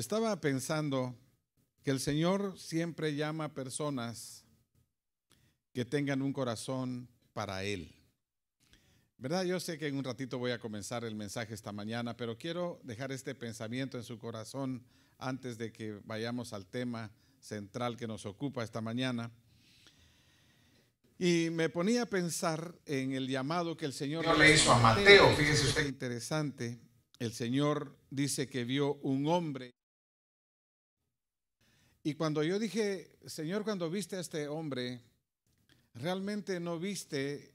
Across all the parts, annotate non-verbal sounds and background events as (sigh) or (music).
Estaba pensando que el Señor siempre llama a personas que tengan un corazón para Él. ¿Verdad? Yo sé que en un ratito voy a comenzar el mensaje esta mañana, pero quiero dejar este pensamiento en su corazón antes de que vayamos al tema central que nos ocupa esta mañana. Y me ponía a pensar en el llamado que el Señor le hizo a Mateo. Fíjese usted. Interesante. El Señor dice que vio un hombre y cuando yo dije, Señor, cuando viste a este hombre, realmente no viste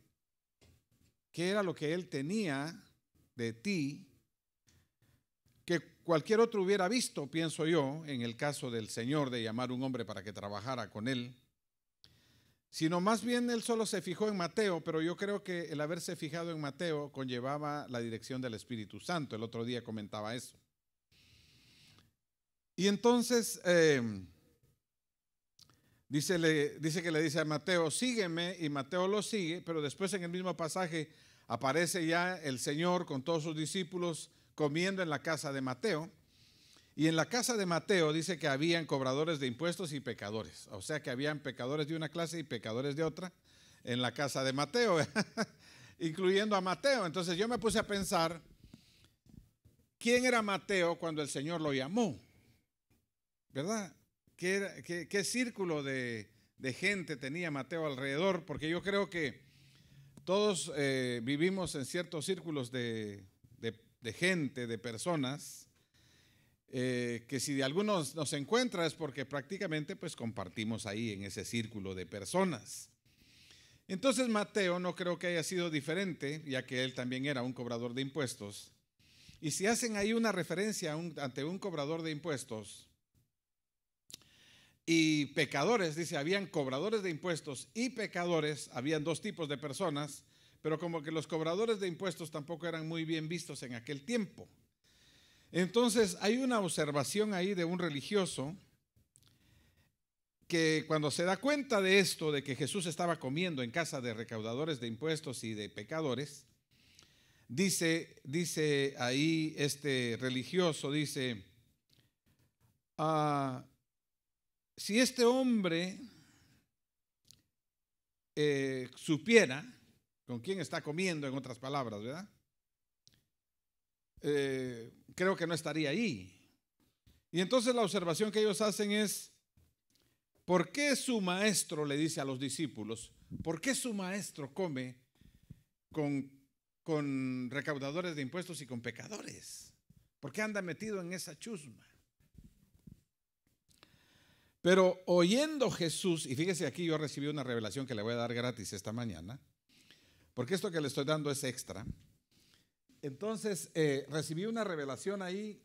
qué era lo que él tenía de ti, que cualquier otro hubiera visto, pienso yo, en el caso del Señor de llamar un hombre para que trabajara con él, sino más bien él solo se fijó en Mateo, pero yo creo que el haberse fijado en Mateo conllevaba la dirección del Espíritu Santo. El otro día comentaba eso. Y entonces... Eh, Dice, le, dice que le dice a Mateo, sígueme, y Mateo lo sigue, pero después en el mismo pasaje aparece ya el Señor con todos sus discípulos comiendo en la casa de Mateo. Y en la casa de Mateo dice que habían cobradores de impuestos y pecadores. O sea que habían pecadores de una clase y pecadores de otra en la casa de Mateo, (laughs) incluyendo a Mateo. Entonces yo me puse a pensar, ¿quién era Mateo cuando el Señor lo llamó? ¿Verdad? qué, círculo de, gente tenía Mateo alrededor, porque yo creo que todos eh, vivimos en ciertos círculos de, gente, de personas, eh, que si de algunos nos encuentra es porque prácticamente pues compartimos ahí en ese círculo de personas. Entonces Mateo no creo que haya sido diferente, ya que él también era un cobrador de impuestos. Y si hacen ahí una referencia ante un cobrador de impuestos, y pecadores, dice, habían cobradores de impuestos y pecadores, habían dos tipos de personas, pero como que los cobradores de impuestos tampoco eran muy bien vistos en aquel tiempo. Entonces hay una observación ahí de un religioso que cuando se da cuenta de esto, de que Jesús estaba comiendo en casa de recaudadores de impuestos y de pecadores, dice, dice ahí este religioso, dice, ah, si este hombre eh, supiera con quién está comiendo, en otras palabras, ¿verdad? Eh, creo que no estaría ahí. Y entonces la observación que ellos hacen es, ¿por qué su maestro le dice a los discípulos, ¿por qué su maestro come con, con recaudadores de impuestos y con pecadores? ¿Por qué anda metido en esa chusma? Pero oyendo Jesús, y fíjese aquí yo recibí una revelación que le voy a dar gratis esta mañana, porque esto que le estoy dando es extra. Entonces eh, recibí una revelación ahí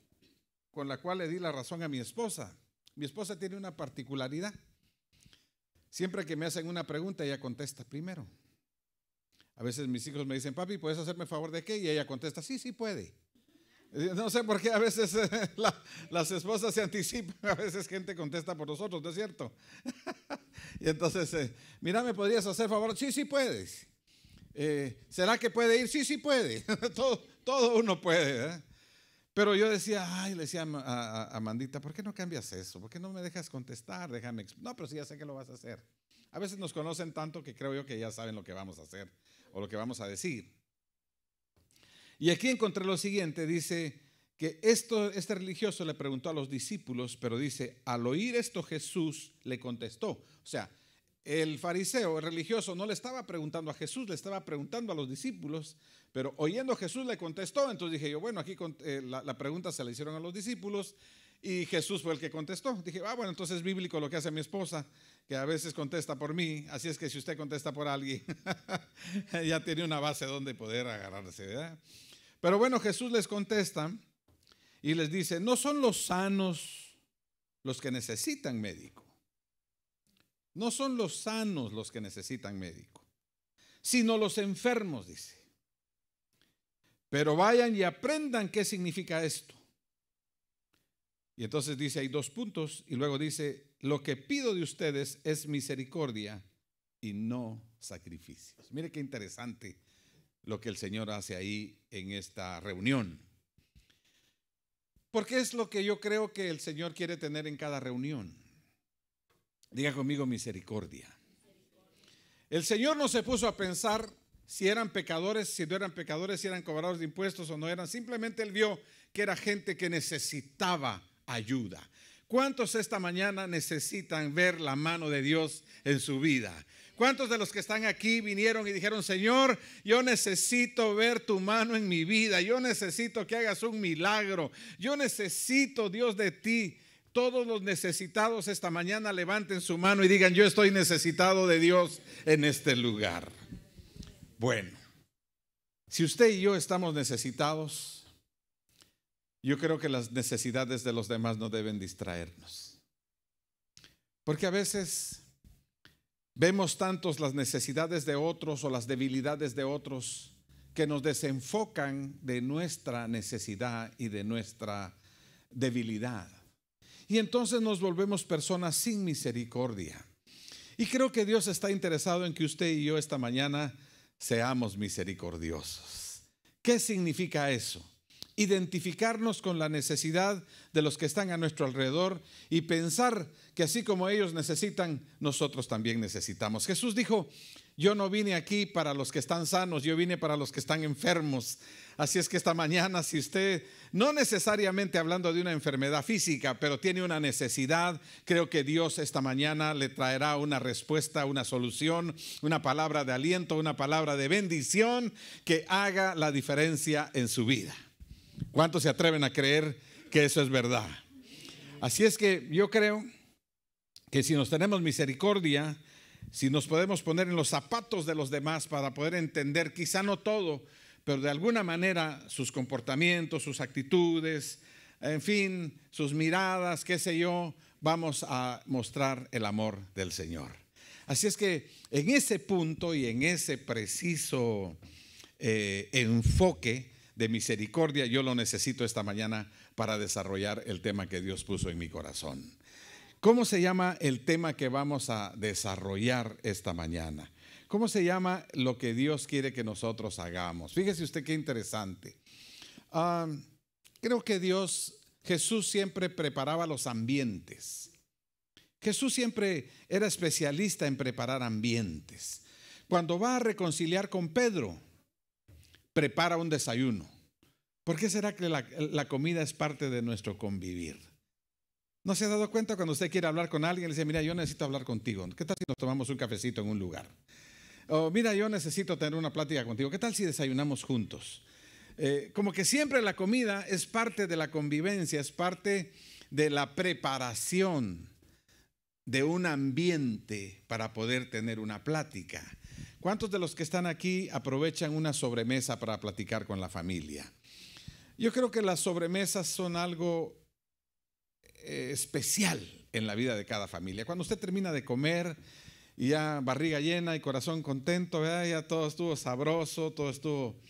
con la cual le di la razón a mi esposa. Mi esposa tiene una particularidad. Siempre que me hacen una pregunta, ella contesta primero. A veces mis hijos me dicen, papi, ¿puedes hacerme favor de qué? Y ella contesta, sí, sí puede. No sé por qué a veces eh, (laughs) las esposas se anticipan, (laughs) a veces gente contesta por nosotros, ¿no es cierto? (laughs) y entonces, eh, mira, ¿me podrías hacer favor? Sí, sí puedes. Eh, ¿Será que puede ir? Sí, sí puede. todo, todo uno puede. Pero yo decía, ay, le decía a, a, Mandita, ¿por qué no cambias eso? ¿Por qué no me dejas contestar? Déjame. No, pero sí, ya sé que lo vas a hacer. A veces nos conocen tanto que creo yo que ya saben lo que vamos a hacer o lo que vamos a decir. Y aquí encontré lo siguiente, dice que esto, este religioso le preguntó a los discípulos, pero dice, al oír esto Jesús le contestó. O sea, el fariseo, el religioso, no le estaba preguntando a Jesús, le estaba preguntando a los discípulos, pero oyendo Jesús le contestó. Entonces dije yo, bueno, aquí eh, la, pregunta se la hicieron a los discípulos y Jesús fue el que contestó. Dije, ah, bueno, entonces es bíblico lo que hace mi esposa, que a veces contesta por mí, así es que si usted contesta por alguien, (laughs) ya tiene una base donde poder agarrarse, ¿verdad? Pero bueno, Jesús les contesta y les dice, no son los sanos los que necesitan médico. No son los sanos los que necesitan médico, sino los enfermos, dice. Pero vayan y aprendan qué significa esto. Y entonces dice, hay dos puntos y luego dice, lo que pido de ustedes es misericordia y no sacrificios. Mire qué interesante lo que el Señor hace ahí en esta reunión. Porque es lo que yo creo que el Señor quiere tener en cada reunión. Diga conmigo misericordia. El Señor no se puso a pensar si eran pecadores, si no eran pecadores, si eran cobradores de impuestos o no eran. Simplemente Él vio que era gente que necesitaba ayuda. ¿Cuántos esta mañana necesitan ver la mano de Dios en su vida? ¿Cuántos de los que están aquí vinieron y dijeron, Señor, yo necesito ver tu mano en mi vida, yo necesito que hagas un milagro, yo necesito, Dios, de ti? Todos los necesitados esta mañana levanten su mano y digan, yo estoy necesitado de Dios en este lugar. Bueno, si usted y yo estamos necesitados, yo creo que las necesidades de los demás no deben distraernos. Porque a veces Vemos tantos las necesidades de otros o las debilidades de otros que nos desenfocan de nuestra necesidad y de nuestra debilidad. Y entonces nos volvemos personas sin misericordia. Y creo que Dios está interesado en que usted y yo esta mañana seamos misericordiosos. ¿Qué significa eso? identificarnos con la necesidad de los que están a nuestro alrededor y pensar que así como ellos necesitan, nosotros también necesitamos. Jesús dijo, yo no vine aquí para los que están sanos, yo vine para los que están enfermos. Así es que esta mañana, si usted, no necesariamente hablando de una enfermedad física, pero tiene una necesidad, creo que Dios esta mañana le traerá una respuesta, una solución, una palabra de aliento, una palabra de bendición que haga la diferencia en su vida. ¿Cuántos se atreven a creer que eso es verdad? Así es que yo creo que si nos tenemos misericordia, si nos podemos poner en los zapatos de los demás para poder entender, quizá no todo, pero de alguna manera sus comportamientos, sus actitudes, en fin, sus miradas, qué sé yo, vamos a mostrar el amor del Señor. Así es que en ese punto y en ese preciso eh, enfoque, de misericordia, yo lo necesito esta mañana para desarrollar el tema que Dios puso en mi corazón. ¿Cómo se llama el tema que vamos a desarrollar esta mañana? ¿Cómo se llama lo que Dios quiere que nosotros hagamos? Fíjese usted qué interesante. Ah, creo que Dios, Jesús siempre preparaba los ambientes. Jesús siempre era especialista en preparar ambientes. Cuando va a reconciliar con Pedro, prepara un desayuno. ¿Por qué será que la, comida es parte de nuestro convivir? ¿No se ha dado cuenta cuando usted quiere hablar con alguien? Le dice, mira, yo necesito hablar contigo. ¿Qué tal si nos tomamos un cafecito en un lugar? O mira, yo necesito tener una plática contigo. ¿Qué tal si desayunamos juntos? Eh, como que siempre la comida es parte de la convivencia, es parte de la preparación de un ambiente para poder tener una plática. ¿Cuántos de los que están aquí aprovechan una sobremesa para platicar con la familia? Yo creo que las sobremesas son algo eh, especial en la vida de cada familia. Cuando usted termina de comer y ya barriga llena y corazón contento, ya todo estuvo sabroso, todo estuvo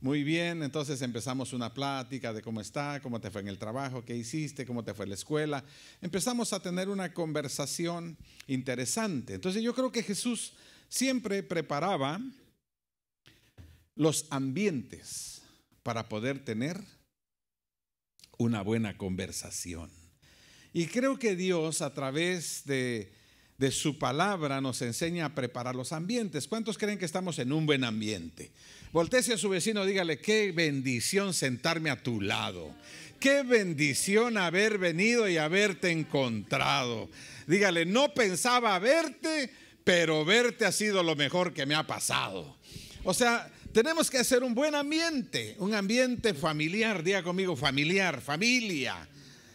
muy bien, entonces empezamos una plática de cómo está, cómo te fue en el trabajo, qué hiciste, cómo te fue en la escuela. Empezamos a tener una conversación interesante. Entonces yo creo que Jesús siempre preparaba los ambientes para poder tener una buena conversación. Y creo que Dios a través de, su palabra nos enseña a preparar los ambientes. ¿Cuántos creen que estamos en un buen ambiente? Voltese a su vecino, dígale, qué bendición sentarme a tu lado. Qué bendición haber venido y haberte encontrado. Dígale, no pensaba verte, pero verte ha sido lo mejor que me ha pasado. O sea, tenemos que hacer un buen ambiente, un ambiente familiar, diga conmigo, familiar, familia.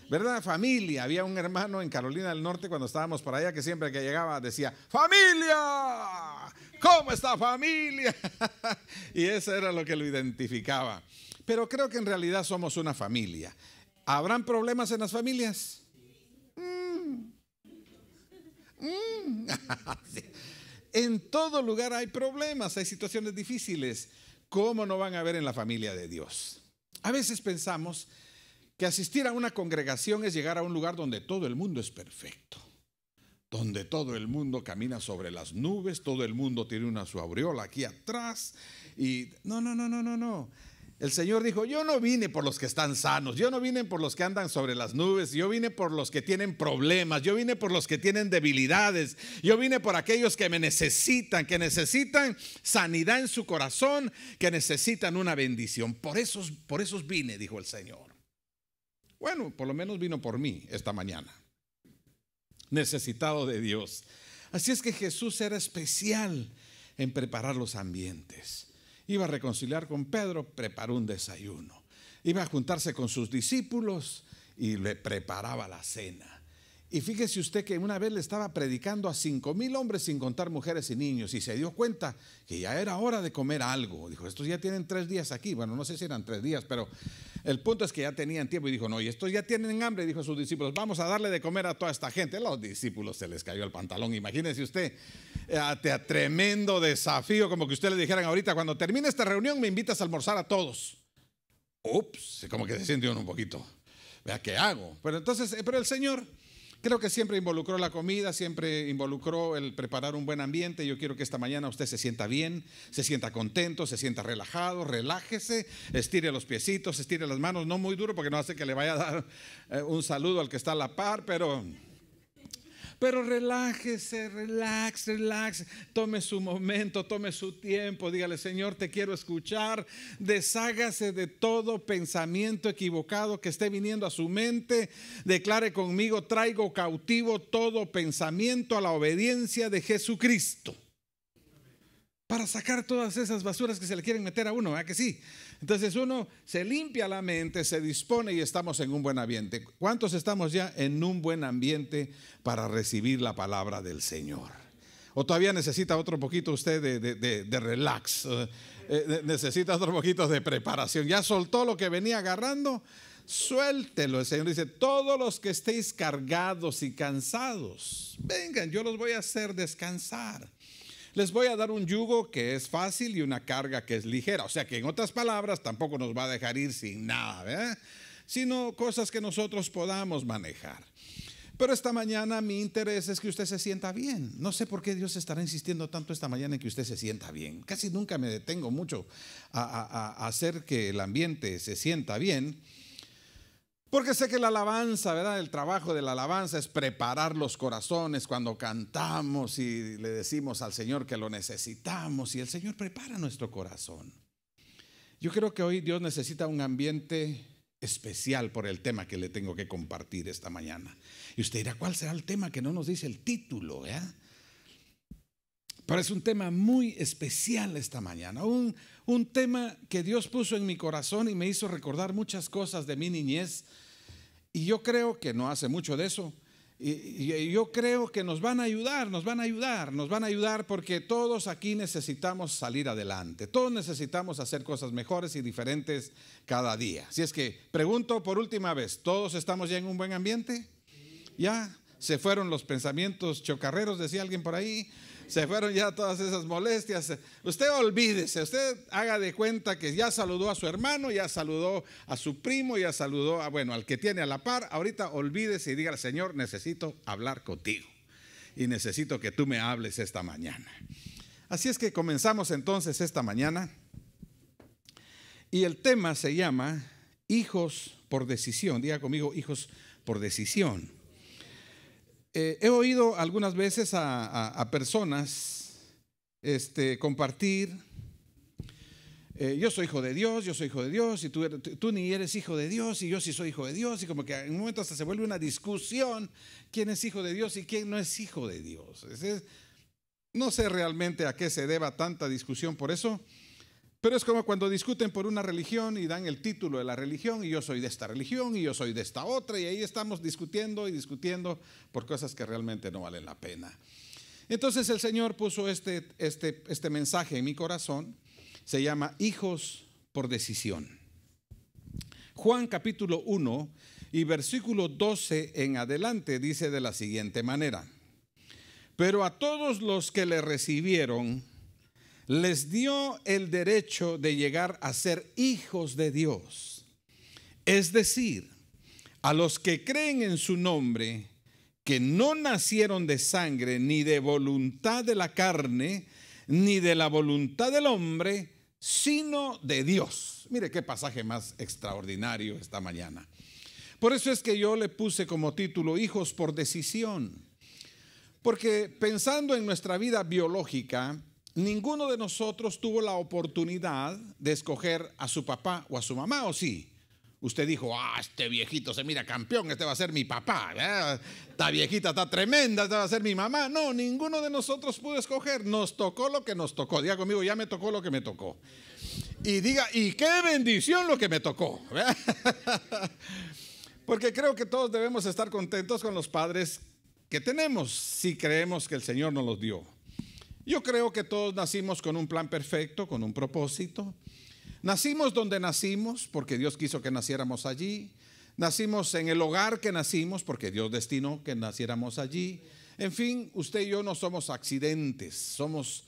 ¿Verdad? Familia. Había un hermano en Carolina del Norte cuando estábamos por allá que siempre que llegaba decía, familia, ¿cómo está familia? (laughs) y eso era lo que lo identificaba. Pero creo que en realidad somos una familia. ¿Habrán problemas en las familias? Mm. (laughs) en todo lugar hay problemas, hay situaciones difíciles. ¿Cómo no van a haber en la familia de Dios? A veces pensamos que asistir a una congregación es llegar a un lugar donde todo el mundo es perfecto, donde todo el mundo camina sobre las nubes, todo el mundo tiene una su aureola aquí atrás y no, no, no, no, no, no. El Señor dijo, yo no vine por los que están sanos, yo no vine por los que andan sobre las nubes, yo vine por los que tienen problemas, yo vine por los que tienen debilidades, yo vine por aquellos que me necesitan, que necesitan sanidad en su corazón, que necesitan una bendición. Por esos, por vine, dijo el Señor. Bueno, por lo menos vino por mí esta mañana, necesitado de Dios. Así es que Jesús era especial en preparar los ambientes. Iba a reconciliar con Pedro, preparó un desayuno. Iba a juntarse con sus discípulos y le preparaba la cena. Y fíjese usted que una vez le estaba predicando a cinco mil hombres sin contar mujeres y niños y se dio cuenta que ya era hora de comer algo. Dijo, estos ya tienen tres días aquí. Bueno, no sé si eran tres días, pero el punto es que ya tenían tiempo y dijo, no, y estos ya tienen hambre. Dijo a sus discípulos, vamos a darle de comer a toda esta gente. Los discípulos se les cayó el pantalón. Imagínese usted, eh, a tremendo desafío, como que usted le dijeran ahorita, cuando termine esta reunión me invitas a almorzar a todos. Ups, como que se un poquito. Vea, ¿qué hago? Pero entonces, eh, pero el Señor Creo que siempre involucró la comida, siempre involucró el preparar un buen ambiente. Yo quiero que esta mañana usted se sienta bien, se sienta contento, se sienta relajado, relájese, estire los piecitos, estire las manos, no muy duro porque no hace que le vaya a dar eh, un saludo al que está a la par, pero pero relájese, relax, relax. Tome su momento, tome su tiempo. Dígale, Señor, te quiero escuchar. Deshágase de todo pensamiento equivocado que esté viniendo a su mente. Declare conmigo, traigo cautivo todo pensamiento a la obediencia de Jesucristo para sacar todas esas basuras que se le quieren meter a uno, ¿verdad que sí? Entonces uno se limpia la mente, se dispone y estamos en un buen ambiente. ¿Cuántos estamos ya en un buen ambiente para recibir la palabra del Señor? ¿O todavía necesita otro poquito usted de, relax? ¿Eh? Eh, necesita otro poquito de preparación. Ya soltó lo que venía agarrando, suéltelo. El Señor dice, todos los que estéis cargados y cansados, vengan, yo los voy a hacer descansar. Les voy a dar un yugo que es fácil y una carga que es ligera. O sea que en otras palabras tampoco nos va a dejar ir sin nada, ¿verdad? Sino cosas que nosotros podamos manejar. Pero esta mañana mi interés es que usted se sienta bien. No sé por qué Dios estará insistiendo tanto esta mañana en que usted se sienta bien. Casi nunca me detengo mucho a, a hacer que el ambiente se sienta bien. Porque sé que la alabanza, ¿verdad? El trabajo de la alabanza es preparar los corazones cuando cantamos y le decimos al Señor que lo necesitamos y el Señor prepara nuestro corazón. Yo creo que hoy Dios necesita un ambiente especial por el tema que le tengo que compartir esta mañana. Y usted dirá, ¿cuál será el tema que no nos dice el título? Eh? Pero es un tema muy especial esta mañana, un, un tema que Dios puso en mi corazón y me hizo recordar muchas cosas de mi niñez, y yo creo que no hace mucho de eso. Y, yo creo que nos van a ayudar, nos van a ayudar, nos van a ayudar porque todos aquí necesitamos salir adelante, todos necesitamos hacer cosas mejores y diferentes cada día. Así es que pregunto por última vez, ¿todos estamos ya en un buen ambiente? ¿Ya? ¿Se fueron los pensamientos chocarreros, decía alguien por ahí? se fueron ya todas esas molestias. Usted olvídese, usted haga de cuenta que ya saludó a su hermano, ya saludó a su primo, ya saludó a, bueno, al que tiene a la par. Ahorita olvídese y diga, Señor, necesito hablar contigo y necesito que tú me hables esta mañana. Así es que comenzamos entonces esta mañana y el tema se llama Hijos por decisión. Diga conmigo, hijos por decisión. Eh, he oído algunas veces a, personas este, compartir, eh, yo soy hijo de Dios, yo soy hijo de Dios, y er, tú, ni eres hijo de Dios, y yo sí soy hijo de Dios, y como que en un momento hasta se vuelve una discusión, quién es hijo de Dios y quién no es hijo de Dios. no sé realmente a qué se deba tanta discusión, por eso pero es como cuando discuten por una religión y dan el título de la religión y yo soy de esta religión y yo soy de esta otra y ahí estamos discutiendo y discutiendo por cosas que realmente no valen la pena. Entonces el Señor puso este, este, este mensaje en mi corazón, se llama Hijos por decisión. Juan capítulo 1 y versículo 12 en adelante dice de la siguiente manera, pero a todos los que le recibieron, les dio el derecho de llegar a ser hijos de Dios. Es decir, a los que creen en su nombre, que no nacieron de sangre, ni de voluntad de la carne, ni de la voluntad del hombre, sino de Dios. Mire qué pasaje más extraordinario esta mañana. Por eso es que yo le puse como título Hijos por decisión. Porque pensando en nuestra vida biológica, ninguno de nosotros tuvo la oportunidad de escoger a su papá o a su mamá, ¿o sí? Usted dijo, ah, este viejito se mira campeón, este va a ser mi papá, ¿verdad? esta viejita está tremenda, esta va a ser mi mamá. No, ninguno de nosotros pudo escoger, nos tocó lo que nos tocó. Diga conmigo, ya me tocó lo que me tocó. Y diga, y qué bendición lo que me tocó. (laughs) Porque creo que todos debemos estar contentos con los padres que tenemos si creemos que el Señor nos los dio. Yo creo que todos nacimos con un plan perfecto, con un propósito. Nacimos donde nacimos porque Dios quiso que naciéramos allí. Nacimos en el hogar que nacimos porque Dios destinó que naciéramos allí. En fin, usted y yo no somos accidentes, somos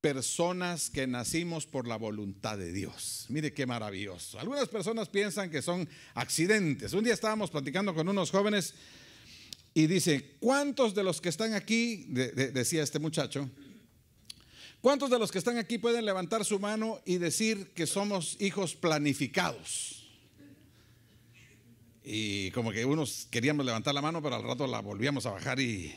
personas que nacimos por la voluntad de Dios. Mire qué maravilloso. Algunas personas piensan que son accidentes. Un día estábamos platicando con unos jóvenes y dice, ¿cuántos de los que están aquí, decía este muchacho, ¿Cuántos de los que están aquí pueden levantar su mano y decir que somos hijos planificados? Y como que unos queríamos levantar la mano, pero al rato la volvíamos a bajar y...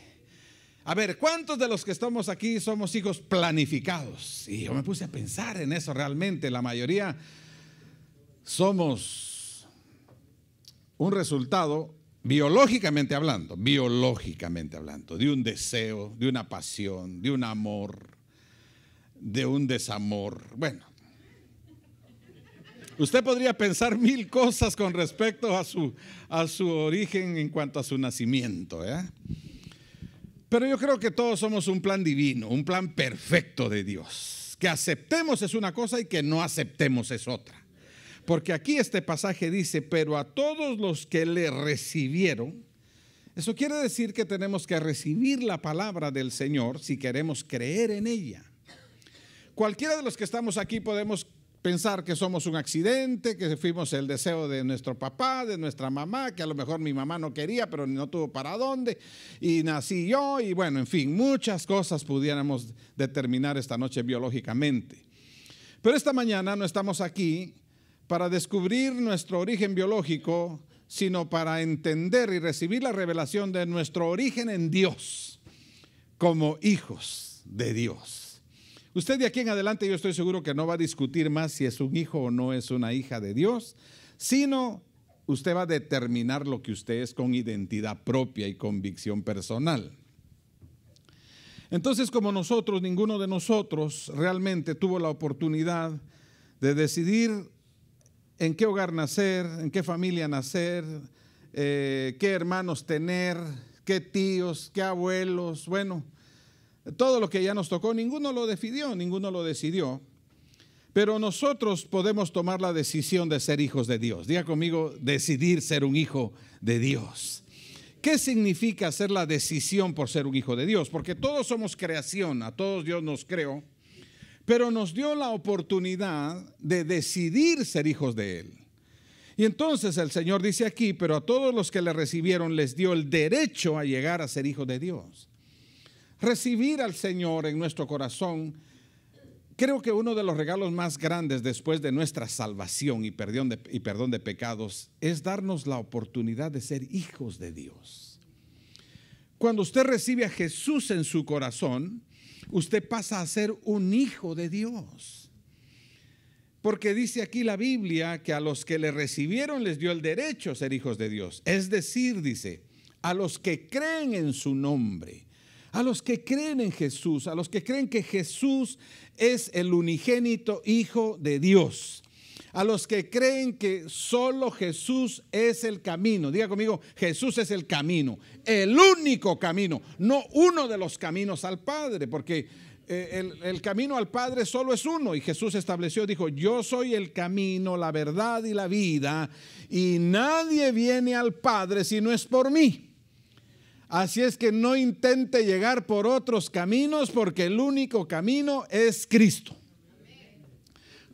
A ver, ¿cuántos de los que estamos aquí somos hijos planificados? Y yo me puse a pensar en eso realmente. La mayoría somos un resultado, biológicamente hablando, biológicamente hablando, de un deseo, de una pasión, de un amor, de un desamor. Bueno, usted podría pensar mil cosas con respecto a su, a su origen en cuanto a su nacimiento. ¿eh? Pero yo creo que todos somos un plan divino, un plan perfecto de Dios. Que aceptemos es una cosa y que no aceptemos es otra. Porque aquí este pasaje dice, pero a todos los que le recibieron, eso quiere decir que tenemos que recibir la palabra del Señor si queremos creer en ella. Cualquiera de los que estamos aquí podemos pensar que somos un accidente, que fuimos el deseo de nuestro papá, de nuestra mamá, que a lo mejor mi mamá no quería, pero no tuvo para dónde, y nací yo, y bueno, en fin, muchas cosas pudiéramos determinar esta noche biológicamente. Pero esta mañana no estamos aquí para descubrir nuestro origen biológico, sino para entender y recibir la revelación de nuestro origen en Dios, como hijos de Dios. Usted de aquí en adelante yo estoy seguro que no va a discutir más si es un hijo o no es una hija de Dios, sino usted va a determinar lo que usted es con identidad propia y convicción personal. Entonces, como nosotros, ninguno de nosotros realmente tuvo la oportunidad de decidir en qué hogar nacer, en qué familia nacer, eh, qué hermanos tener, qué tíos, qué abuelos, bueno, todo lo que ya nos tocó, ninguno lo decidió, ninguno lo decidió. Pero nosotros podemos tomar la decisión de ser hijos de Dios. Diga conmigo, decidir ser un hijo de Dios. ¿Qué significa hacer la decisión por ser un hijo de Dios? Porque todos somos creación, a todos Dios nos creó, pero nos dio la oportunidad de decidir ser hijos de Él. Y entonces el Señor dice aquí, pero a todos los que le recibieron les dio el derecho a llegar a ser hijos de Dios recibir al Señor en nuestro corazón, creo que uno de los regalos más grandes después de nuestra salvación y perdón de, y perdón de pecados es darnos la oportunidad de ser hijos de Dios. Cuando usted recibe a Jesús en su corazón, usted pasa a ser un hijo de Dios. Porque dice aquí la Biblia que a los que le recibieron les dio el derecho a ser hijos de Dios. Es decir, dice, a los que creen en su nombre a los que creen en Jesús, a los que creen que Jesús es el unigénito Hijo de Dios, a los que creen que solo Jesús es el camino. Diga conmigo, Jesús es el camino, el único camino, no uno de los caminos al Padre, porque eh, el, camino al Padre solo es uno y Jesús estableció, dijo, yo soy el camino, la verdad y la vida y nadie viene al Padre si no es por mí. Así es que no intente llegar por otros caminos porque el único camino es Cristo.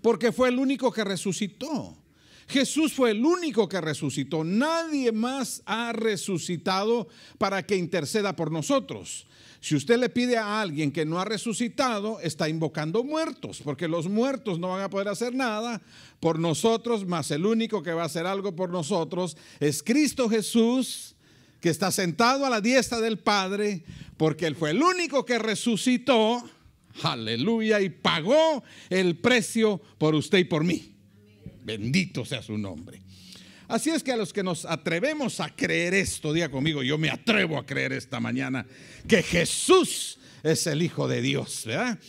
Porque fue el único que resucitó. Jesús fue el único que resucitó. Nadie más ha resucitado para que interceda por nosotros. Si usted le pide a alguien que no ha resucitado, está invocando muertos, porque los muertos no van a poder hacer nada por nosotros, más el único que va a hacer algo por nosotros es Cristo Jesús, que está sentado a la diestra del Padre, porque Él fue el único que resucitó, aleluya, y pagó el precio por usted y por mí. Bendito sea su nombre. Así es que a los que nos atrevemos a creer esto, diga conmigo, yo me atrevo a creer esta mañana que Jesús es el Hijo de Dios, ¿verdad?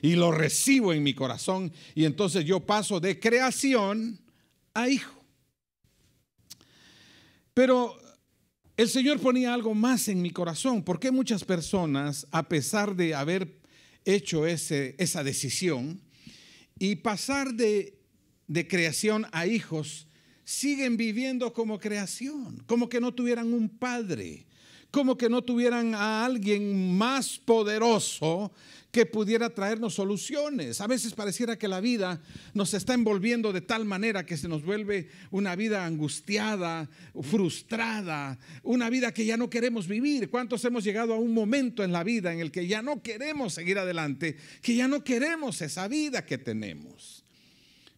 Y lo recibo en mi corazón y entonces yo paso de creación a hijo. Pero el Señor ponía algo más en mi corazón. porque muchas personas, a pesar de haber hecho ese, esa decisión y pasar de, de creación a hijos, siguen viviendo como creación, como que no tuvieran un padre, como que no tuvieran a alguien más poderoso que pudiera traernos soluciones. A veces pareciera que la vida nos está envolviendo de tal manera que se nos vuelve una vida angustiada, frustrada, una vida que ya no queremos vivir. ¿Cuántos hemos llegado a un momento en la vida en el que ya no queremos seguir adelante, que ya no queremos esa vida que tenemos?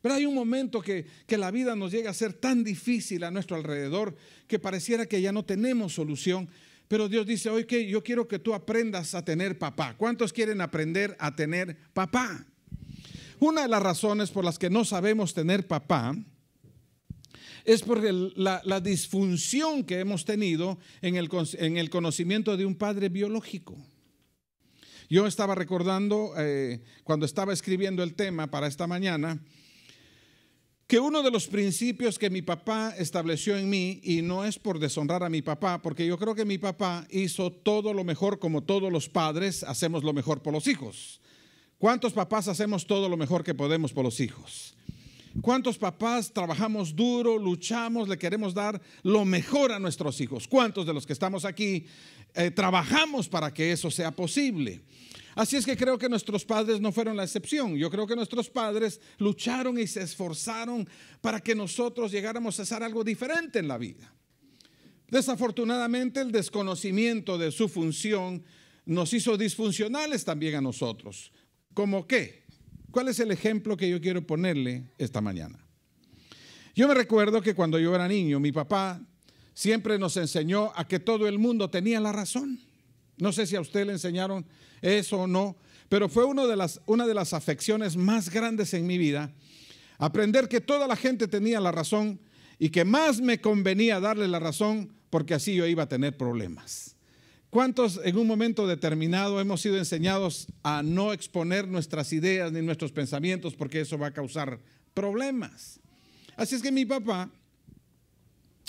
Pero hay un momento que, que la vida nos llega a ser tan difícil a nuestro alrededor que pareciera que ya no tenemos solución pero Dios dice, oye, que yo quiero que tú aprendas a tener papá. ¿Cuántos quieren aprender a tener papá? Una de las razones por las que no sabemos tener papá es por la, disfunción que hemos tenido en el, conocimiento de un padre biológico. Yo estaba recordando, eh, cuando estaba escribiendo el tema para esta mañana, que uno de los principios que mi papá estableció en mí, y no es por deshonrar a mi papá, porque yo creo que mi papá hizo todo lo mejor como todos los padres hacemos lo mejor por los hijos. ¿Cuántos papás hacemos todo lo mejor que podemos por los hijos? ¿Cuántos papás trabajamos duro, luchamos, le queremos dar lo mejor a nuestros hijos? ¿Cuántos de los que estamos aquí eh, trabajamos para que eso sea posible? Así es que creo que nuestros padres no fueron la excepción. Yo creo que nuestros padres lucharon y se esforzaron para que nosotros llegáramos a hacer algo diferente en la vida. Desafortunadamente el desconocimiento de su función nos hizo disfuncionales también a nosotros. ¿Cómo qué? ¿Cuál es el ejemplo que yo quiero ponerle esta mañana? Yo me recuerdo que cuando yo era niño, mi papá siempre nos enseñó a que todo el mundo tenía la razón. No sé si a usted le enseñaron eso o no, pero fue una de las afecciones más grandes en mi vida, aprender que toda la gente tenía la razón y que más me convenía darle la razón porque así yo iba a tener problemas. ¿Cuántos en un momento determinado hemos sido enseñados a no exponer nuestras ideas ni nuestros pensamientos porque eso va a causar problemas? Así es que mi papá,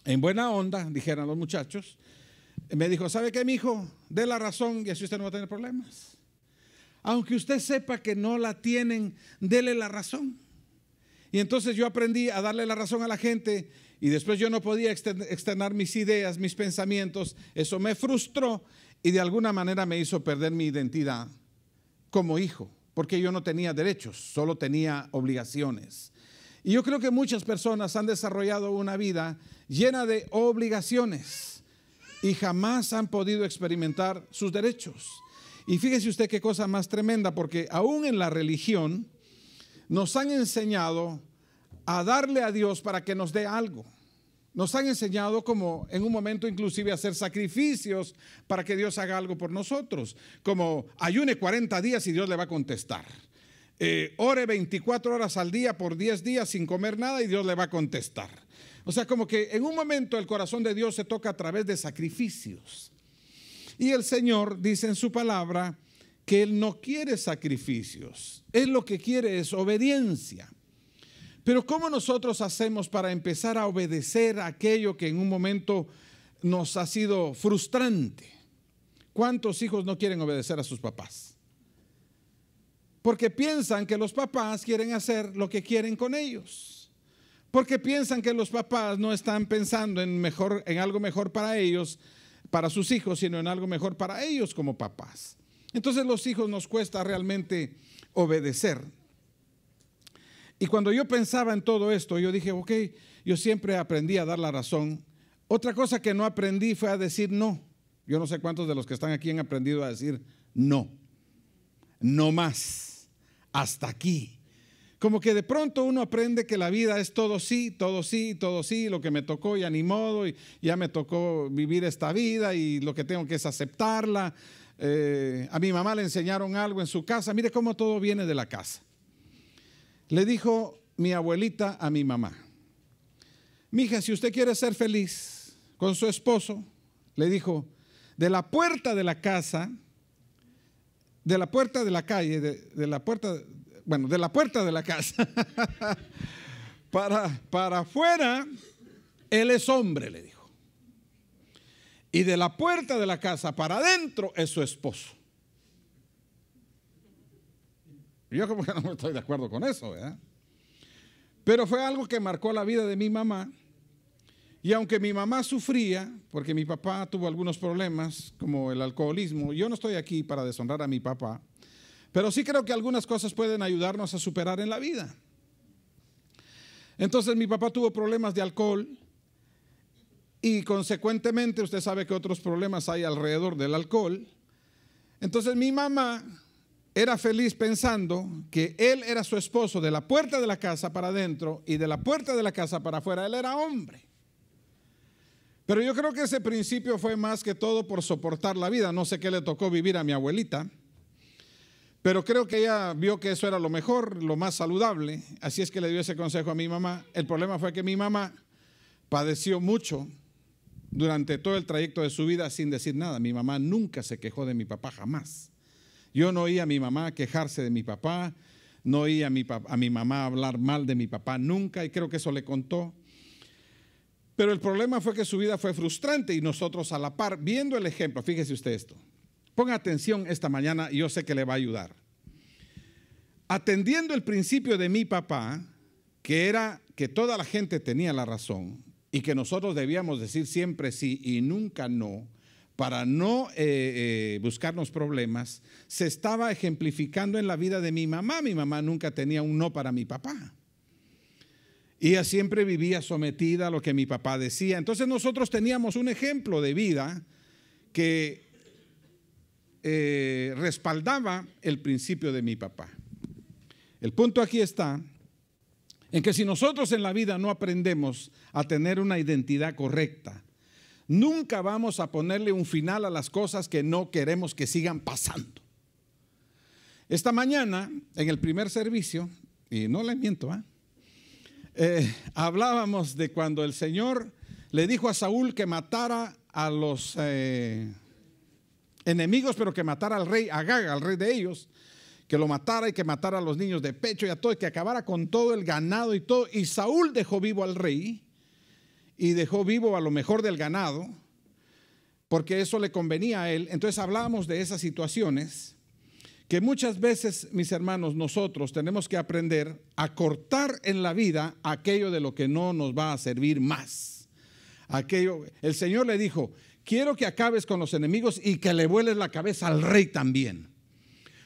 en buena onda, dijeron los muchachos, me dijo, ¿sabe qué, mi hijo? De la razón y así usted no va a tener problemas. Aunque usted sepa que no la tienen, dele la razón. Y entonces yo aprendí a darle la razón a la gente y después yo no podía externar mis ideas, mis pensamientos. Eso me frustró y de alguna manera me hizo perder mi identidad como hijo, porque yo no tenía derechos, solo tenía obligaciones. Y yo creo que muchas personas han desarrollado una vida llena de obligaciones y jamás han podido experimentar sus derechos. Y fíjese usted qué cosa más tremenda, porque aún en la religión nos han enseñado a darle a Dios para que nos dé algo. Nos han enseñado como en un momento inclusive hacer sacrificios para que Dios haga algo por nosotros, como ayune 40 días y Dios le va a contestar. Eh, ore 24 horas al día por 10 días sin comer nada y Dios le va a contestar. O sea, como que en un momento el corazón de Dios se toca a través de sacrificios. Y el Señor dice en su palabra que Él no quiere sacrificios, Él lo que quiere es obediencia. Pero ¿cómo nosotros hacemos para empezar a obedecer aquello que en un momento nos ha sido frustrante? ¿Cuántos hijos no quieren obedecer a sus papás? Porque piensan que los papás quieren hacer lo que quieren con ellos. Porque piensan que los papás no están pensando en, mejor, en algo mejor para ellos, para sus hijos, sino en algo mejor para ellos como papás. Entonces los hijos nos cuesta realmente obedecer y cuando yo pensaba en todo esto, yo dije, ok, yo siempre aprendí a dar la razón. Otra cosa que no aprendí fue a decir no. Yo no sé cuántos de los que están aquí han aprendido a decir no. No más. Hasta aquí. Como que de pronto uno aprende que la vida es todo sí, todo sí, todo sí, lo que me tocó y ni modo, y ya me tocó vivir esta vida y lo que tengo que es aceptarla. Eh, a mi mamá le enseñaron algo en su casa, mire cómo todo viene de la casa. Le dijo mi abuelita a mi mamá, mija, si usted quiere ser feliz con su esposo, le dijo, de la puerta de la casa, de la puerta de la calle, de, la puerta, bueno, de la puerta de la casa, (laughs) para, para afuera, él es hombre, le dijo. Y de la puerta de la casa para adentro es su esposo. Yo como que no estoy de acuerdo con eso, ¿verdad? Pero fue algo que marcó la vida de mi mamá. Y aunque mi mamá sufría, porque mi papá tuvo algunos problemas, como el alcoholismo, yo no estoy aquí para deshonrar a mi papá, pero sí creo que algunas cosas pueden ayudarnos a superar en la vida. Entonces mi papá tuvo problemas de alcohol y consecuentemente usted sabe que otros problemas hay alrededor del alcohol. Entonces mi mamá era feliz pensando que él era su esposo de la puerta de la casa para adentro y de la puerta de la casa para afuera. Él era hombre. Pero yo creo que ese principio fue más que todo por soportar la vida. No sé qué le tocó vivir a mi abuelita, pero creo que ella vio que eso era lo mejor, lo más saludable. Así es que le dio ese consejo a mi mamá. El problema fue que mi mamá padeció mucho durante todo el trayecto de su vida sin decir nada. Mi mamá nunca se quejó de mi papá, jamás. Yo no oí a mi mamá quejarse de mi papá, no oí a mi, a mi mamá hablar mal de mi papá nunca y creo que eso le contó. Pero el problema fue que su vida fue frustrante y nosotros a la par, viendo el ejemplo, fíjese usted esto, ponga atención esta mañana y yo sé que le va a ayudar. Atendiendo el principio de mi papá, que era que toda la gente tenía la razón y que nosotros debíamos decir siempre sí y nunca no, para no eh, eh, buscarnos problemas, se estaba ejemplificando en la vida de mi mamá. Mi mamá nunca tenía un no para mi papá. ella siempre vivía sometida a lo que mi papá decía. Entonces nosotros teníamos un ejemplo de vida que eh, respaldaba el principio de mi papá. El punto aquí está en que si nosotros en la vida no aprendemos a tener una identidad correcta, Nunca vamos a ponerle un final a las cosas que no queremos que sigan pasando. Esta mañana, en el primer servicio, y no le miento, ¿ah? eh, hablábamos de cuando el Señor le dijo a Saúl que matara a los eh, enemigos, pero que matara al rey Gaga, al rey de ellos, que lo matara y que matara a los niños de pecho y a todo, y que acabara con todo el ganado y todo. Y Saúl dejó vivo al rey y dejó vivo a lo mejor del ganado, porque eso le convenía a él. Entonces hablábamos de esas situaciones que muchas veces, mis hermanos, nosotros tenemos que aprender a cortar en la vida aquello de lo que no nos va a servir más. Aquello, el Señor le dijo, quiero que acabes con los enemigos y que le vueles la cabeza al rey también.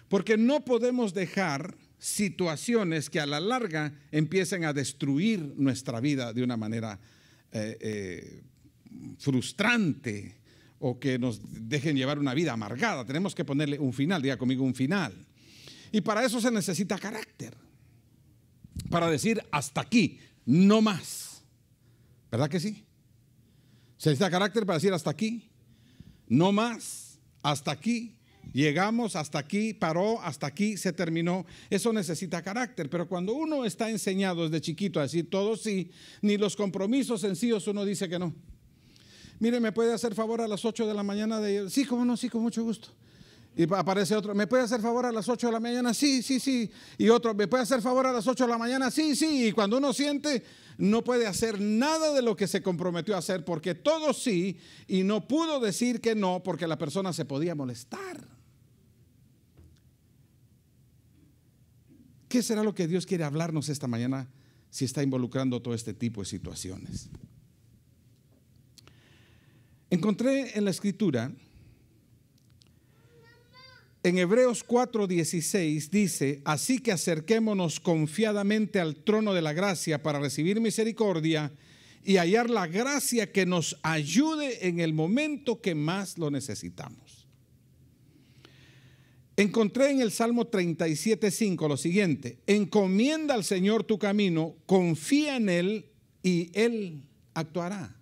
Porque no podemos dejar situaciones que a la larga empiecen a destruir nuestra vida de una manera eh, eh, frustrante o que nos dejen llevar una vida amargada. Tenemos que ponerle un final, diga conmigo un final. Y para eso se necesita carácter. Para decir hasta aquí, no más. ¿Verdad que sí? Se necesita carácter para decir hasta aquí, no más, hasta aquí, Llegamos hasta aquí, paró, hasta aquí se terminó. Eso necesita carácter, pero cuando uno está enseñado desde chiquito a decir todo sí, ni los compromisos sencillos uno dice que no. Mire, ¿me puede hacer favor a las 8 de la mañana? De... Sí, como no, sí, con mucho gusto. Y aparece otro, ¿me puede hacer favor a las 8 de la mañana? Sí, sí, sí. Y otro, ¿me puede hacer favor a las 8 de la mañana? Sí, sí. Y cuando uno siente, no puede hacer nada de lo que se comprometió a hacer porque todo sí y no pudo decir que no porque la persona se podía molestar. ¿Qué será lo que Dios quiere hablarnos esta mañana si está involucrando todo este tipo de situaciones? Encontré en la escritura, en Hebreos 4:16 dice, así que acerquémonos confiadamente al trono de la gracia para recibir misericordia y hallar la gracia que nos ayude en el momento que más lo necesitamos. Encontré en el Salmo 37.5 lo siguiente, encomienda al Señor tu camino, confía en Él y Él actuará.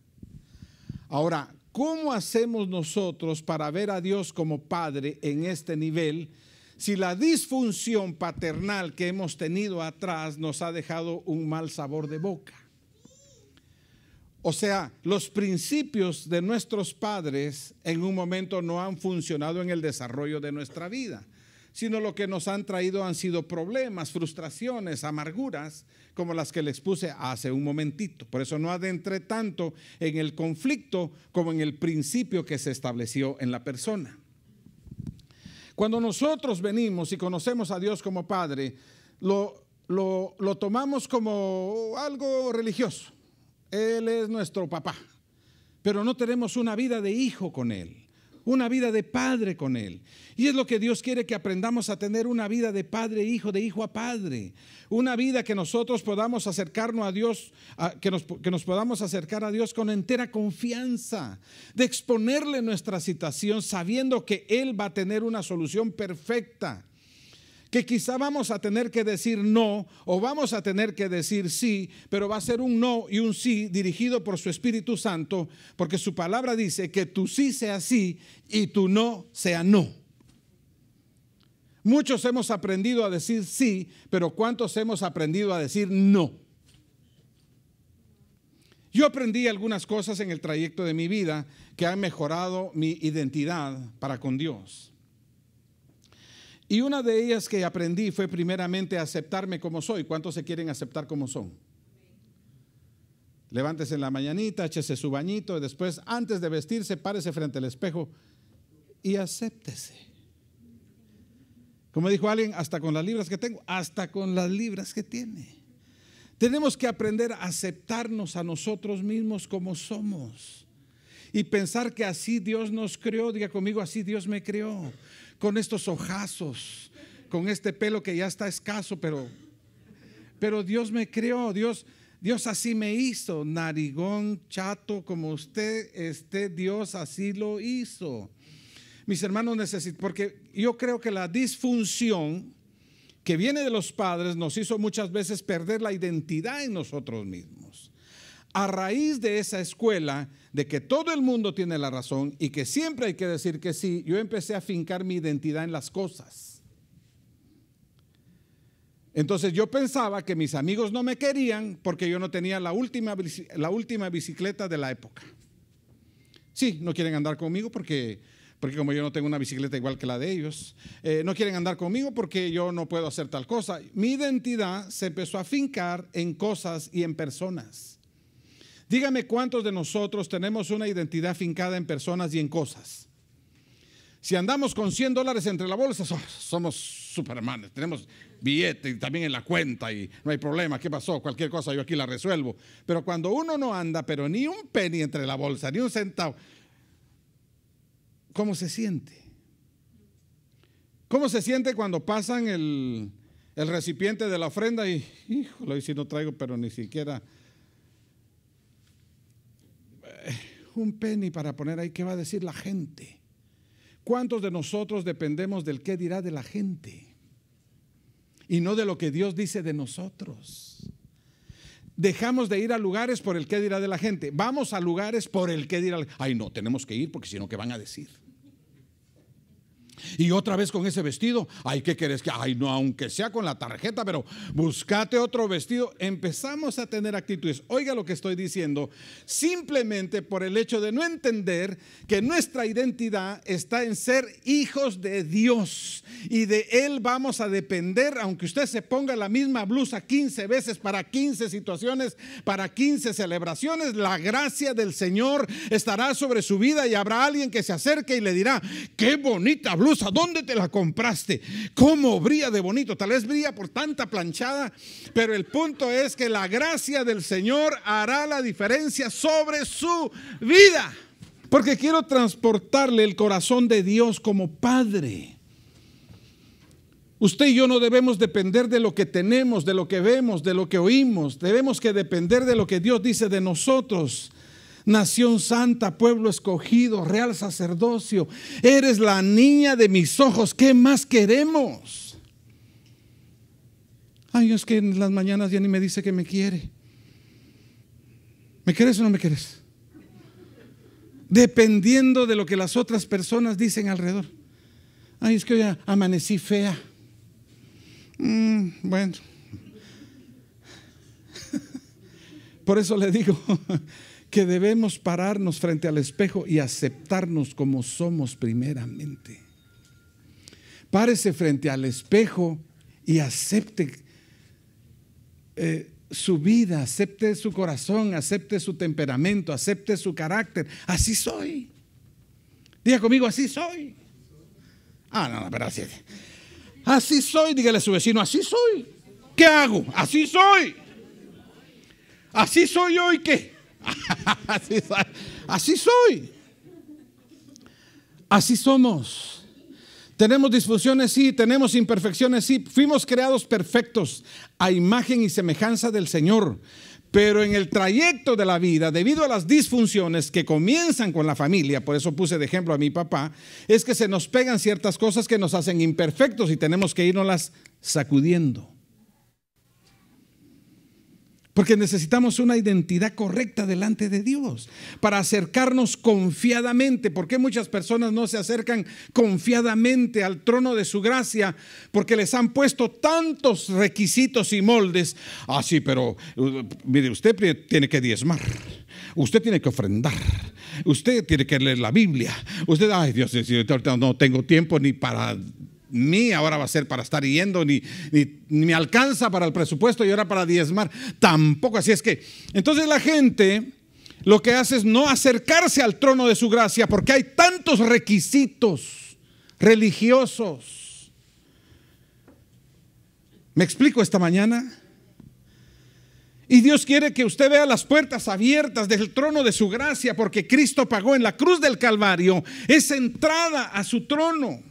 Ahora, ¿cómo hacemos nosotros para ver a Dios como Padre en este nivel si la disfunción paternal que hemos tenido atrás nos ha dejado un mal sabor de boca? O sea, los principios de nuestros padres en un momento no han funcionado en el desarrollo de nuestra vida, sino lo que nos han traído han sido problemas, frustraciones, amarguras, como las que les puse hace un momentito. Por eso no adentré tanto en el conflicto como en el principio que se estableció en la persona. Cuando nosotros venimos y conocemos a Dios como Padre, lo, lo tomamos como algo religioso él es nuestro papá, pero no tenemos una vida de hijo con Él, una vida de padre con Él. Y es lo que Dios quiere que aprendamos a tener una vida de padre, hijo, de hijo a padre. Una vida que nosotros podamos acercarnos a Dios, que, nos, que nos podamos acercar a Dios con entera confianza, de exponerle nuestra situación sabiendo que Él va a tener una solución perfecta que quizá vamos a tener que decir no o vamos a tener que decir sí, pero va a ser un no y un sí dirigido por su Espíritu Santo, porque su palabra dice que tu sí sea sí y tu no sea no. Muchos hemos aprendido a decir sí, pero ¿cuántos hemos aprendido a decir no? Yo aprendí algunas cosas en el trayecto de mi vida que han mejorado mi identidad para con Dios. Y una de ellas que aprendí fue primeramente aceptarme como soy. ¿Cuántos se quieren aceptar como son? Levántese en la mañanita, échese su bañito y después, antes de vestirse, párese frente al espejo y acéptese. Como dijo alguien, hasta con las libras que tengo, hasta con las libras que tiene. Tenemos que aprender a aceptarnos a nosotros mismos como somos y pensar que así Dios nos creó. Diga conmigo, así Dios me creó con estos ojazos, con este pelo que ya está escaso, pero, pero Dios me creó, Dios, Dios así me hizo, narigón, chato, como usted esté, Dios así lo hizo. Mis hermanos necesitan, porque yo creo que la disfunción que viene de los padres nos hizo muchas veces perder la identidad en nosotros mismos a raíz de esa escuela de que todo el mundo tiene la razón y que siempre hay que decir que sí, yo empecé a fincar mi identidad en las cosas. Entonces yo pensaba que mis amigos no me querían porque yo no tenía la última, la última bicicleta de la época. Sí, no quieren andar conmigo porque porque como yo no tengo una bicicleta igual que la de ellos, eh, no quieren andar conmigo porque yo no puedo hacer tal cosa. Mi identidad se empezó a fincar en cosas y en personas. Dígame cuántos de nosotros tenemos una identidad fincada en personas y en cosas. Si andamos con 100 dólares entre la bolsa, somos supermanes, tenemos billete también en la cuenta y no hay problema, ¿qué pasó? Cualquier cosa yo aquí la resuelvo. Pero cuando uno no anda, pero ni un penny entre la bolsa, ni un centavo, ¿cómo se siente? ¿Cómo se siente cuando pasan el, el recipiente de la ofrenda y, híjole, si no traigo, pero ni siquiera un penny para poner ahí qué va a decir la gente. ¿Cuántos de nosotros dependemos del qué dirá de la gente? Y no de lo que Dios dice de nosotros. Dejamos de ir a lugares por el qué dirá de la gente. Vamos a lugares por el qué dirá. Ay, no, tenemos que ir porque si no, ¿qué van a decir? Y otra vez con ese vestido, ¿hay ¿qué quieres? que? Ay, no, aunque sea con la tarjeta, pero buscate otro vestido. Empezamos a tener actitudes. Oiga lo que estoy diciendo, simplemente por el hecho de no entender que nuestra identidad está en ser hijos de Dios y de Él vamos a depender, aunque usted se ponga la misma blusa 15 veces para 15 situaciones, para 15 celebraciones, la gracia del Señor estará sobre su vida y habrá alguien que se acerque y le dirá, qué bonita blusa ¿Dónde te la compraste? ¿Cómo brilla de bonito? Tal vez brilla por tanta planchada, pero el punto es que la gracia del Señor hará la diferencia sobre su vida. Porque quiero transportarle el corazón de Dios como Padre. Usted y yo no debemos depender de lo que tenemos, de lo que vemos, de lo que oímos. Debemos que depender de lo que Dios dice de nosotros nación santa, pueblo escogido, real sacerdocio. Eres la niña de mis ojos. ¿Qué más queremos? Ay, es que en las mañanas ya ni me dice que me quiere. ¿Me quieres o no me quieres? Dependiendo de lo que las otras personas dicen alrededor. Ay, es que hoy amanecí fea. Mm, bueno. (laughs) Por eso le digo, (laughs) que debemos pararnos frente al espejo y aceptarnos como somos primeramente. Párese frente al espejo y acepte eh, su vida, acepte su corazón, acepte su temperamento, acepte su carácter. Así soy. Diga conmigo, así soy. Ah, no, no, pero así. Así soy, dígale a su vecino, así soy. ¿Qué hago? Así soy. Así soy hoy, ¿qué? (laughs) así, soy. así somos. Tenemos disfunciones, sí, tenemos imperfecciones, sí. Fuimos creados perfectos a imagen y semejanza del Señor. Pero en el trayecto de la vida, debido a las disfunciones que comienzan con la familia, por eso puse de ejemplo a mi papá, es que se nos pegan ciertas cosas que nos hacen imperfectos y tenemos que irnoslas sacudiendo. Porque necesitamos una identidad correcta delante de Dios para acercarnos confiadamente. ¿Por qué muchas personas no se acercan confiadamente al trono de su gracia? Porque les han puesto tantos requisitos y moldes. Ah, sí, pero uh, mire, usted tiene que diezmar. Usted tiene que ofrendar. Usted tiene que leer la Biblia. Usted, ay Dios, no tengo tiempo ni para mí ahora va a ser para estar yendo, ni, ni, me alcanza para el presupuesto y ahora para diezmar, tampoco. Así es que, entonces la gente lo que hace es no acercarse al trono de su gracia porque hay tantos requisitos religiosos. ¿Me explico esta mañana? Y Dios quiere que usted vea las puertas abiertas del trono de su gracia porque Cristo pagó en la cruz del Calvario esa entrada a su trono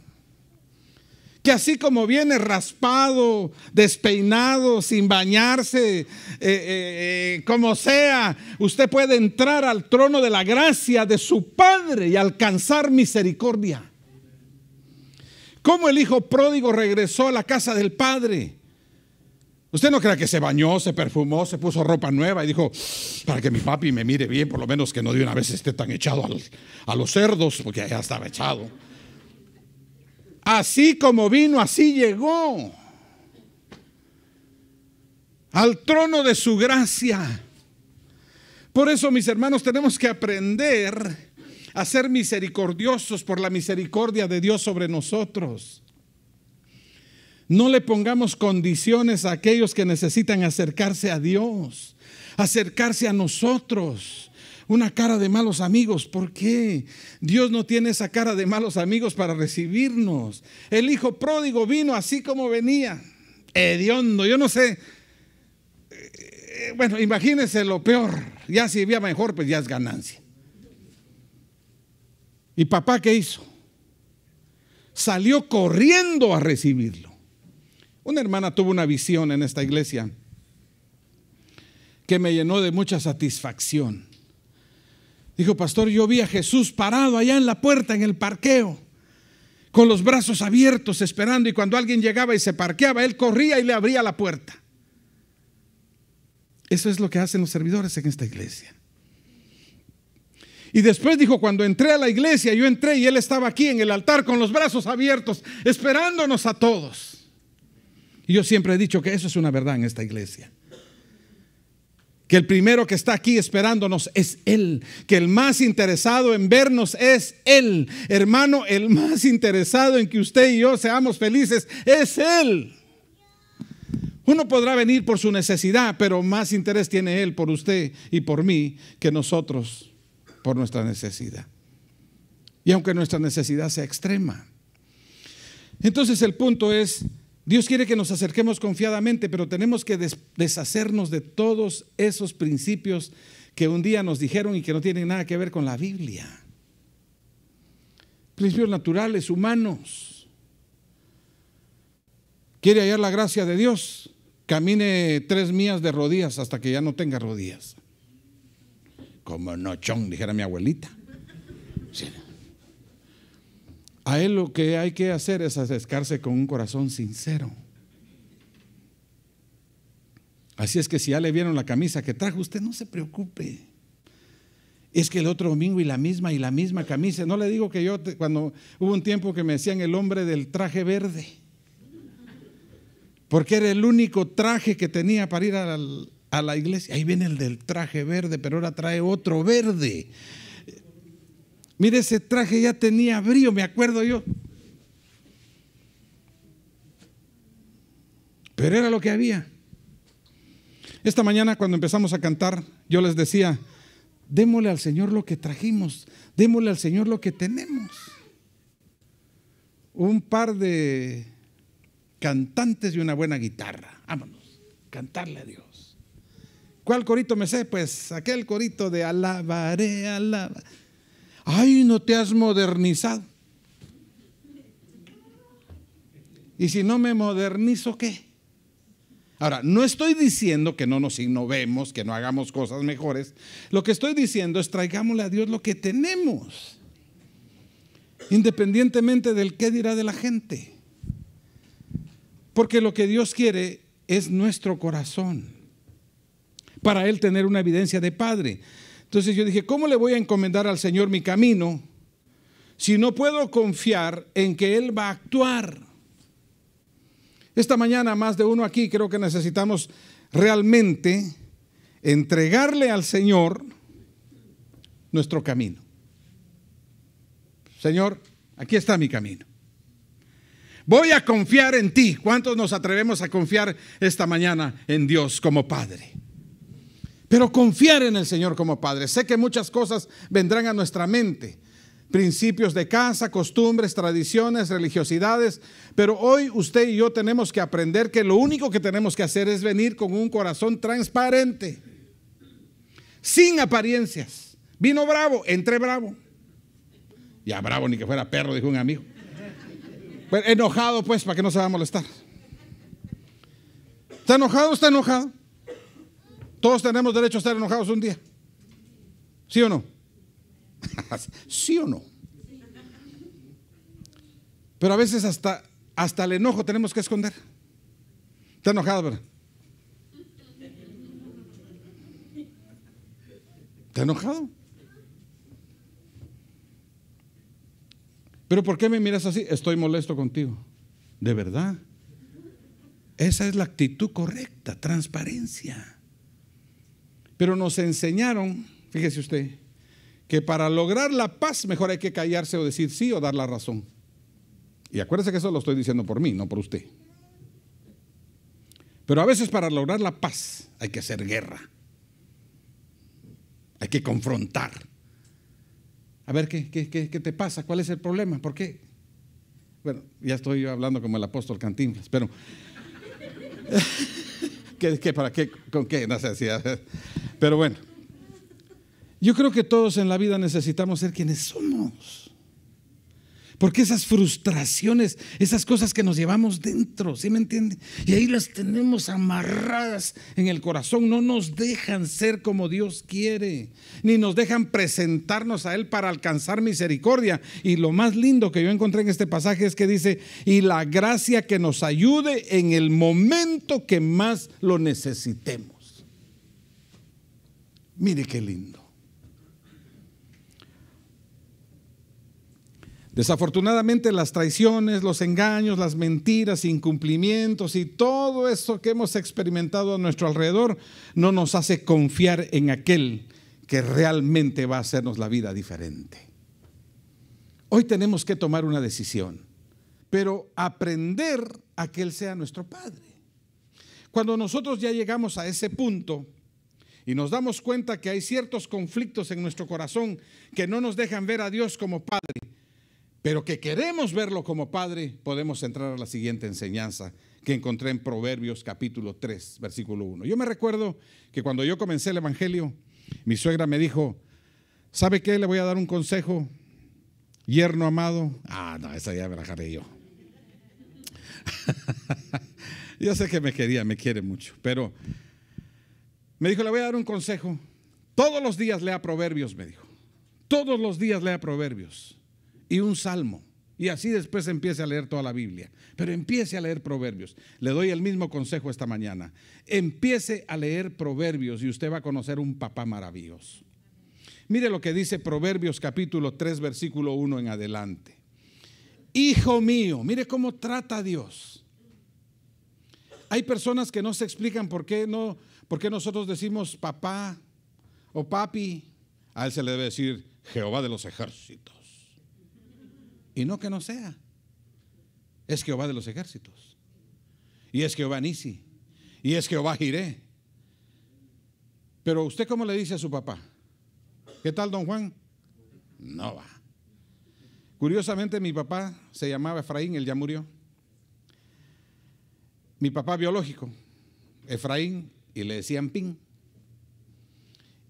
que así como viene raspado, despeinado, sin bañarse, eh, eh, eh, como sea, usted puede entrar al trono de la gracia de su Padre y alcanzar misericordia. ¿Cómo el hijo pródigo regresó a la casa del Padre? Usted no crea que se bañó, se perfumó, se puso ropa nueva y dijo, para que mi papi me mire bien, por lo menos que no de una vez esté tan echado a los, cerdos, porque ya estaba echado. Así como vino, así llegó al trono de su gracia. Por eso, mis hermanos, tenemos que aprender a ser misericordiosos por la misericordia de Dios sobre nosotros. No le pongamos condiciones a aquellos que necesitan acercarse a Dios, acercarse a nosotros una cara de malos amigos. ¿Por qué? Dios no tiene esa cara de malos amigos para recibirnos. El hijo pródigo vino así como venía, hediondo, yo no sé. Eh, eh, bueno, imagínese lo peor. Ya si vivía mejor, pues ya es ganancia. ¿Y papá qué hizo? Salió corriendo a recibirlo. Una hermana tuvo una visión en esta iglesia que me llenó de mucha satisfacción. Dijo, pastor, yo vi a Jesús parado allá en la puerta, en el parqueo, con los brazos abiertos, esperando, y cuando alguien llegaba y se parqueaba, él corría y le abría la puerta. Eso es lo que hacen los servidores en esta iglesia. Y después dijo, cuando entré a la iglesia, yo entré y él estaba aquí en el altar con los brazos abiertos, esperándonos a todos. Y yo siempre he dicho que eso es una verdad en esta iglesia que el primero que está aquí esperándonos es Él, que el más interesado en vernos es Él. Hermano, el más interesado en que usted y yo seamos felices es Él. Uno podrá venir por su necesidad, pero más interés tiene Él por usted y por mí que nosotros por nuestra necesidad. Y aunque nuestra necesidad sea extrema. Entonces el punto es, Dios quiere que nos acerquemos confiadamente, pero tenemos que deshacernos de todos esos principios que un día nos dijeron y que no tienen nada que ver con la Biblia. Principios naturales, humanos. Quiere hallar la gracia de Dios. Camine tres millas de rodillas hasta que ya no tenga rodillas. Como nochón, dijera mi abuelita. A él lo que hay que hacer es acercarse con un corazón sincero. Así es que si ya le vieron la camisa que trajo, usted no se preocupe. Es que el otro domingo y la misma y la misma camisa. No le digo que yo, cuando hubo un tiempo que me decían el hombre del traje verde, porque era el único traje que tenía para ir a la iglesia. Ahí viene el del traje verde, pero ahora trae otro verde Mire, ese traje ya tenía brío, me acuerdo yo. Pero era lo que había. Esta mañana cuando empezamos a cantar, yo les decía, démosle al Señor lo que trajimos, démosle al Señor lo que tenemos. Un par de cantantes y una buena guitarra. Vámonos, cantarle a Dios. ¿Cuál corito me sé? Pues aquel corito de alabaré, alabaré ay, no te has modernizado. Y si no me modernizo, ¿qué? Ahora, no estoy diciendo que no nos innovemos, que no hagamos cosas mejores. Lo que estoy diciendo es traigámosle a Dios lo que tenemos, independientemente del qué dirá de la gente. Porque lo que Dios quiere es nuestro corazón, para Él tener una evidencia de Padre. Entonces yo dije, ¿cómo le voy a encomendar al Señor mi camino si no puedo confiar en que Él va a actuar? Esta mañana más de uno aquí creo que necesitamos realmente entregarle al Señor nuestro camino. Señor, aquí está mi camino. Voy a confiar en ti. ¿Cuántos nos atrevemos a confiar esta mañana en Dios como Padre? Pero confiar en el Señor como Padre. Sé que muchas cosas vendrán a nuestra mente. Principios de casa, costumbres, tradiciones, religiosidades. Pero hoy usted y yo tenemos que aprender que lo único que tenemos que hacer es venir con un corazón transparente. Sin apariencias. Vino bravo, entré bravo. Ya bravo, ni que fuera perro, dijo un amigo. Pero enojado pues, para que no se vaya a molestar. ¿Está enojado? ¿Está enojado? Todos tenemos derecho a estar enojados un día. ¿Sí o no? (laughs) ¿Sí o no? Pero a veces hasta, hasta el enojo tenemos que esconder. Está enojado, ¿verdad? ¿Está enojado? ¿Pero por qué me miras así? Estoy molesto contigo. ¿De verdad? Esa es la actitud correcta, transparencia. Pero nos enseñaron, fíjese usted, que para lograr la paz mejor hay que callarse o decir sí o dar la razón. Y acuérdese que eso lo estoy diciendo por mí, no por usted. Pero a veces para lograr la paz hay que hacer guerra. Hay que confrontar. A ver, ¿qué, qué, te pasa? ¿Cuál es el problema? ¿Por qué? Bueno, ya estoy hablando como el apóstol Cantinflas, pero... (laughs) ¿Qué, qué, para qué, ¿Con qué necesidad? Pero bueno, yo creo que todos en la vida necesitamos ser quienes somos. Porque esas frustraciones, esas cosas que nos llevamos dentro, ¿sí me entienden? Y ahí las tenemos amarradas en el corazón, no nos dejan ser como Dios quiere, ni nos dejan presentarnos a Él para alcanzar misericordia. Y lo más lindo que yo encontré en este pasaje es que dice, y la gracia que nos ayude en el momento que más lo necesitemos. Mire qué lindo. Desafortunadamente las traiciones, los engaños, las mentiras, incumplimientos y todo eso que hemos experimentado a nuestro alrededor no nos hace confiar en aquel que realmente va a hacernos la vida diferente. Hoy tenemos que tomar una decisión, pero aprender a que Él sea nuestro Padre. Cuando nosotros ya llegamos a ese punto, y nos damos cuenta que hay ciertos conflictos en nuestro corazón que no nos dejan ver a Dios como Padre, pero que queremos verlo como Padre, podemos entrar a la siguiente enseñanza que encontré en Proverbios capítulo 3, versículo 1. Yo me recuerdo que cuando yo comencé el Evangelio, mi suegra me dijo, ¿sabe qué? Le voy a dar un consejo, yerno amado. Ah, no, esa ya me la dejaré yo. (laughs) yo sé que me quería, me quiere mucho, pero me dijo, le voy a dar un consejo. Todos los días lea proverbios, me dijo. Todos los días lea proverbios y un salmo. Y así después empiece a leer toda la Biblia. Pero empiece a leer proverbios. Le doy el mismo consejo esta mañana. Empiece a leer proverbios y usted va a conocer un papá maravilloso. Mire lo que dice Proverbios capítulo 3, versículo 1 en adelante. Hijo mío, mire cómo trata Dios. Hay personas que no se explican por qué no, ¿Por qué nosotros decimos papá o papi? A él se le debe decir Jehová de los ejércitos. Y no que no sea. Es Jehová de los ejércitos. Y es Jehová Nisi. Y es Jehová Jiré. Pero usted cómo le dice a su papá? ¿Qué tal, don Juan? No va. Curiosamente, mi papá se llamaba Efraín, él ya murió. Mi papá biológico, Efraín, y le decían Pin.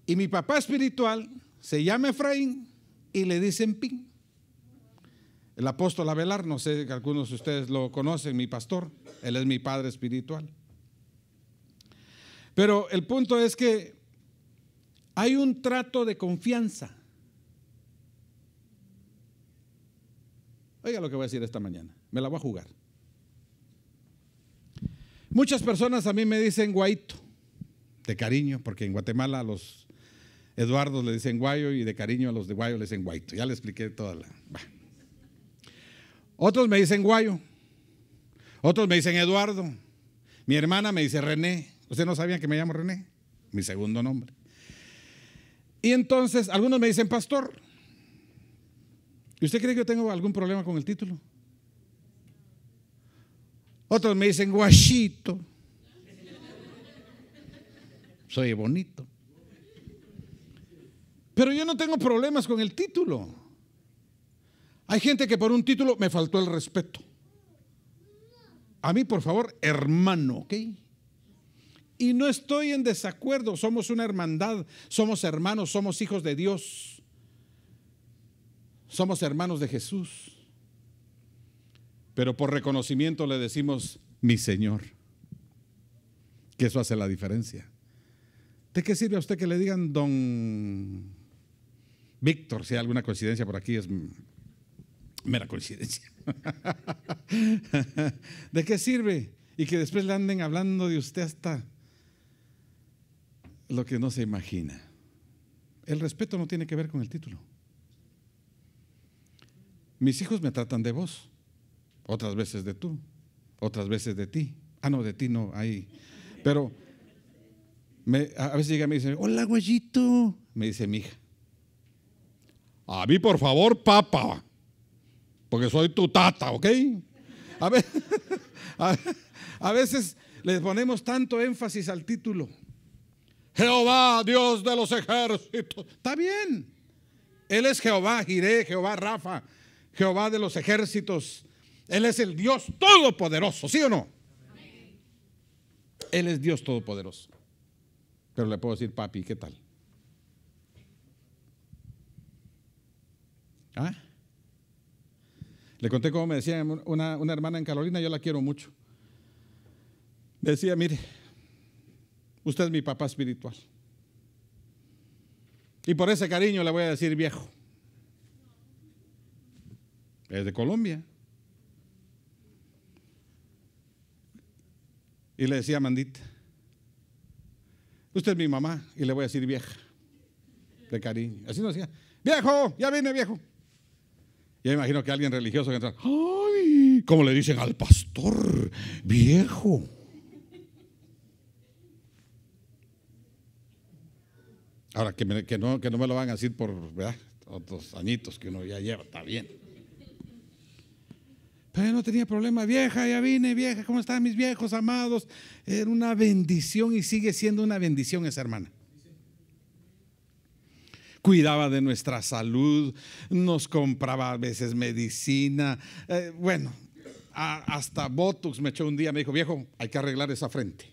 Y mi papá espiritual se llama Efraín y le dicen Pin. El apóstol Abelar, no sé que algunos de ustedes lo conocen, mi pastor, él es mi padre espiritual. Pero el punto es que hay un trato de confianza. Oiga lo que voy a decir esta mañana, me la voy a jugar. Muchas personas a mí me dicen guaito de cariño, porque en Guatemala a los Eduardos le dicen guayo y de cariño a los de guayo le dicen guaito. Ya le expliqué toda la... Otros me dicen guayo, otros me dicen Eduardo, mi hermana me dice René. usted no sabían que me llamo René? Mi segundo nombre. Y entonces algunos me dicen pastor. ¿Y usted cree que yo tengo algún problema con el título? Otros me dicen guachito soy bonito. Pero yo no tengo problemas con el título. Hay gente que por un título me faltó el respeto. A mí, por favor, hermano, ¿ok? Y no estoy en desacuerdo, somos una hermandad, somos hermanos, somos hijos de Dios, somos hermanos de Jesús. Pero por reconocimiento le decimos, mi Señor, que eso hace la diferencia. ¿De qué sirve a usted que le digan don Víctor? Si hay alguna coincidencia por aquí, es mera coincidencia. (laughs) ¿De qué sirve? Y que después le anden hablando de usted hasta lo que no se imagina. El respeto no tiene que ver con el título. Mis hijos me tratan de vos, otras veces de tú, otras veces de ti. Ah, no, de ti no, ahí. Pero me, a veces llega me dice, hola, güeyito. Me dice mi hija. A mí, por favor, papa. Porque soy tu tata, ¿ok? A, (laughs) veces le ponemos tanto énfasis al título. Jehová, Dios de los ejércitos. Está bien. Él es Jehová, Jireh Jehová, Rafa, Jehová de los ejércitos. Él es el Dios todopoderoso, ¿sí o no? Él es Dios todopoderoso. Pero le puedo decir, papi, ¿qué tal? ¿Ah? Le conté cómo me decía una, una hermana en Carolina, yo la quiero mucho. decía, mire, usted es mi papá espiritual. Y por ese cariño le voy a decir viejo. Es de Colombia. Y le decía Mandita, Usted es mi mamá y le voy a decir vieja. De cariño. Así nos decía. Viejo, ya viene viejo. Ya imagino que alguien religioso que entra. ¡Ay! Como le dicen al pastor, viejo. Ahora, que, que, no, que no me lo van a decir por ¿verdad? otros añitos que uno ya lleva, está bien no tenía problema, vieja, ya vine, vieja, ¿cómo están mis viejos amados? Era una bendición y sigue siendo una bendición esa hermana cuidaba de nuestra salud, nos compraba a veces medicina, eh, bueno, hasta Botox me echó un día, me dijo, viejo, hay que arreglar esa frente.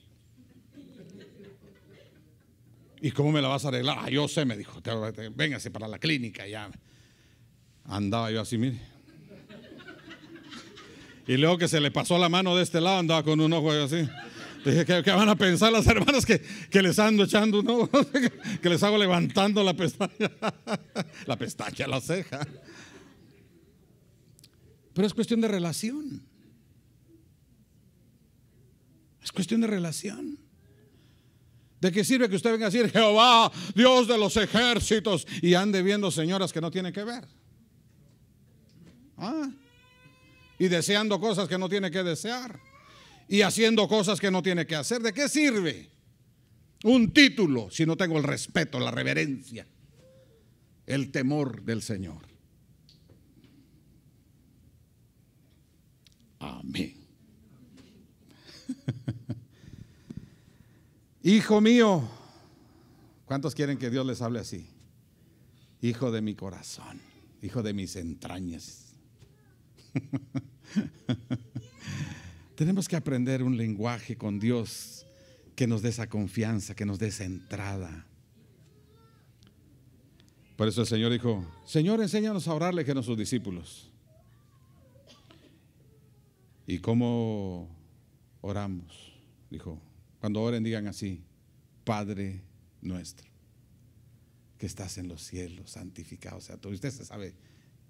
¿Y cómo me la vas a arreglar? Ah, yo sé, me dijo, véngase para la clínica ya. Andaba yo así, mire. Y luego que se le pasó la mano de este lado, andaba con un ojo así. Dije, ¿qué, van a pensar las hermanas que, les ando echando un ojo? (laughs) que les hago levantando la pestaña. (laughs) la pestaña, la ceja. Pero es cuestión de relación. Es cuestión de relación. ¿De qué sirve que usted venga a decir Jehová, Dios de los ejércitos, y ande viendo señoras que no tienen que ver? ¿Ah? y deseando cosas que no tiene que desear y haciendo cosas que no tiene que hacer. ¿De qué sirve un título si no tengo el respeto, la reverencia, el temor del Señor? Amén. (laughs) Hijo mío, ¿cuántos quieren que Dios les hable así? Hijo de mi corazón, hijo de mis entrañas. (laughs) Tenemos que aprender un lenguaje con Dios que nos dé esa confianza, que nos dé esa entrada. Por eso el Señor dijo, Señor, enséñanos a orarle que a sus discípulos. ¿Y cómo oramos? Dijo, cuando oren digan así, Padre nuestro, que estás en los cielos, santificado sea todo. Usted se sabe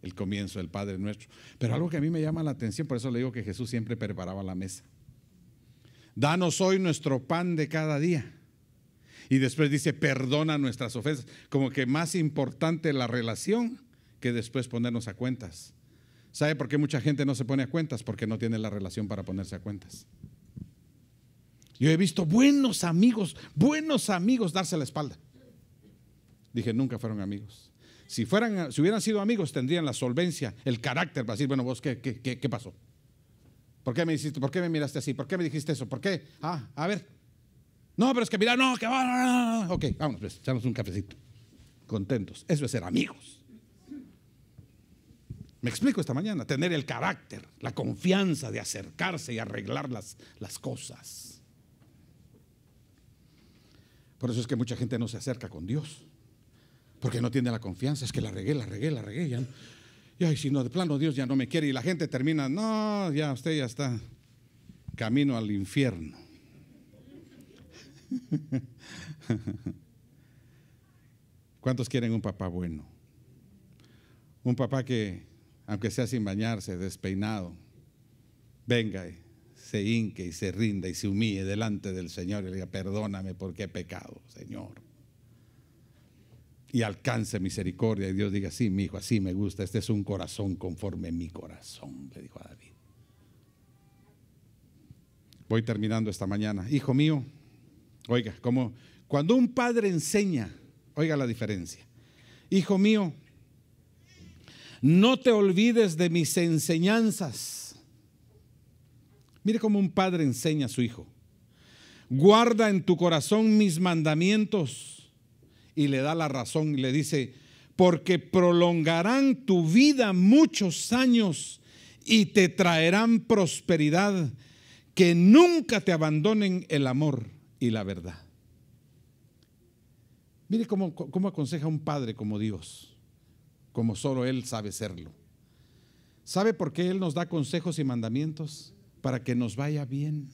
el comienzo del Padre Nuestro. Pero algo que a mí me llama la atención, por eso le digo que Jesús siempre preparaba la mesa. Danos hoy nuestro pan de cada día. Y después dice, perdona nuestras ofensas. Como que más importante la relación que después ponernos a cuentas. ¿Sabe por qué mucha gente no se pone a cuentas? Porque no tiene la relación para ponerse a cuentas. Yo he visto buenos amigos, buenos amigos darse la espalda. Dije, nunca fueron amigos. Si, fueran, si hubieran sido amigos, tendrían la solvencia, el carácter para decir, bueno, vos, ¿qué, qué, qué, pasó? ¿Por qué me hiciste, por qué me miraste así? ¿Por qué me dijiste eso? ¿Por qué? Ah, a ver. No, pero es que mira, no, que va. Ok, vamos pues, echamos un cafecito. Contentos. Eso es ser amigos. Me explico esta mañana, tener el carácter, la confianza de acercarse y arreglar las cosas. Por eso es que mucha gente no se acerca con Dios. Porque no tiene la confianza, es que la regué, la regué, la regué. Ya Y ay, si no, de plano Dios ya no me quiere y la gente termina, no, ya usted ya está camino al infierno. (laughs) ¿Cuántos quieren un papá bueno? Un papá que, aunque sea sin bañarse, despeinado, venga se hinque y se rinda y se humille delante del Señor y le diga, perdóname porque he pecado, Señor y alcance misericordia. Y Dios diga, sí, mi hijo, así me gusta. Este es un corazón conforme mi corazón, le dijo a David. Voy terminando esta mañana. Hijo mío, oiga, como cuando un padre enseña, oiga la diferencia. Hijo mío, no te olvides de mis enseñanzas. Mire cómo un padre enseña a su hijo. Guarda en tu corazón mis mandamientos y le da la razón y le dice, porque prolongarán tu vida muchos años y te traerán prosperidad, que nunca te abandonen el amor y la verdad. Mire cómo, aconseja un padre como Dios, como solo Él sabe serlo. ¿Sabe por qué Él nos da consejos y mandamientos? Para que nos vaya bien.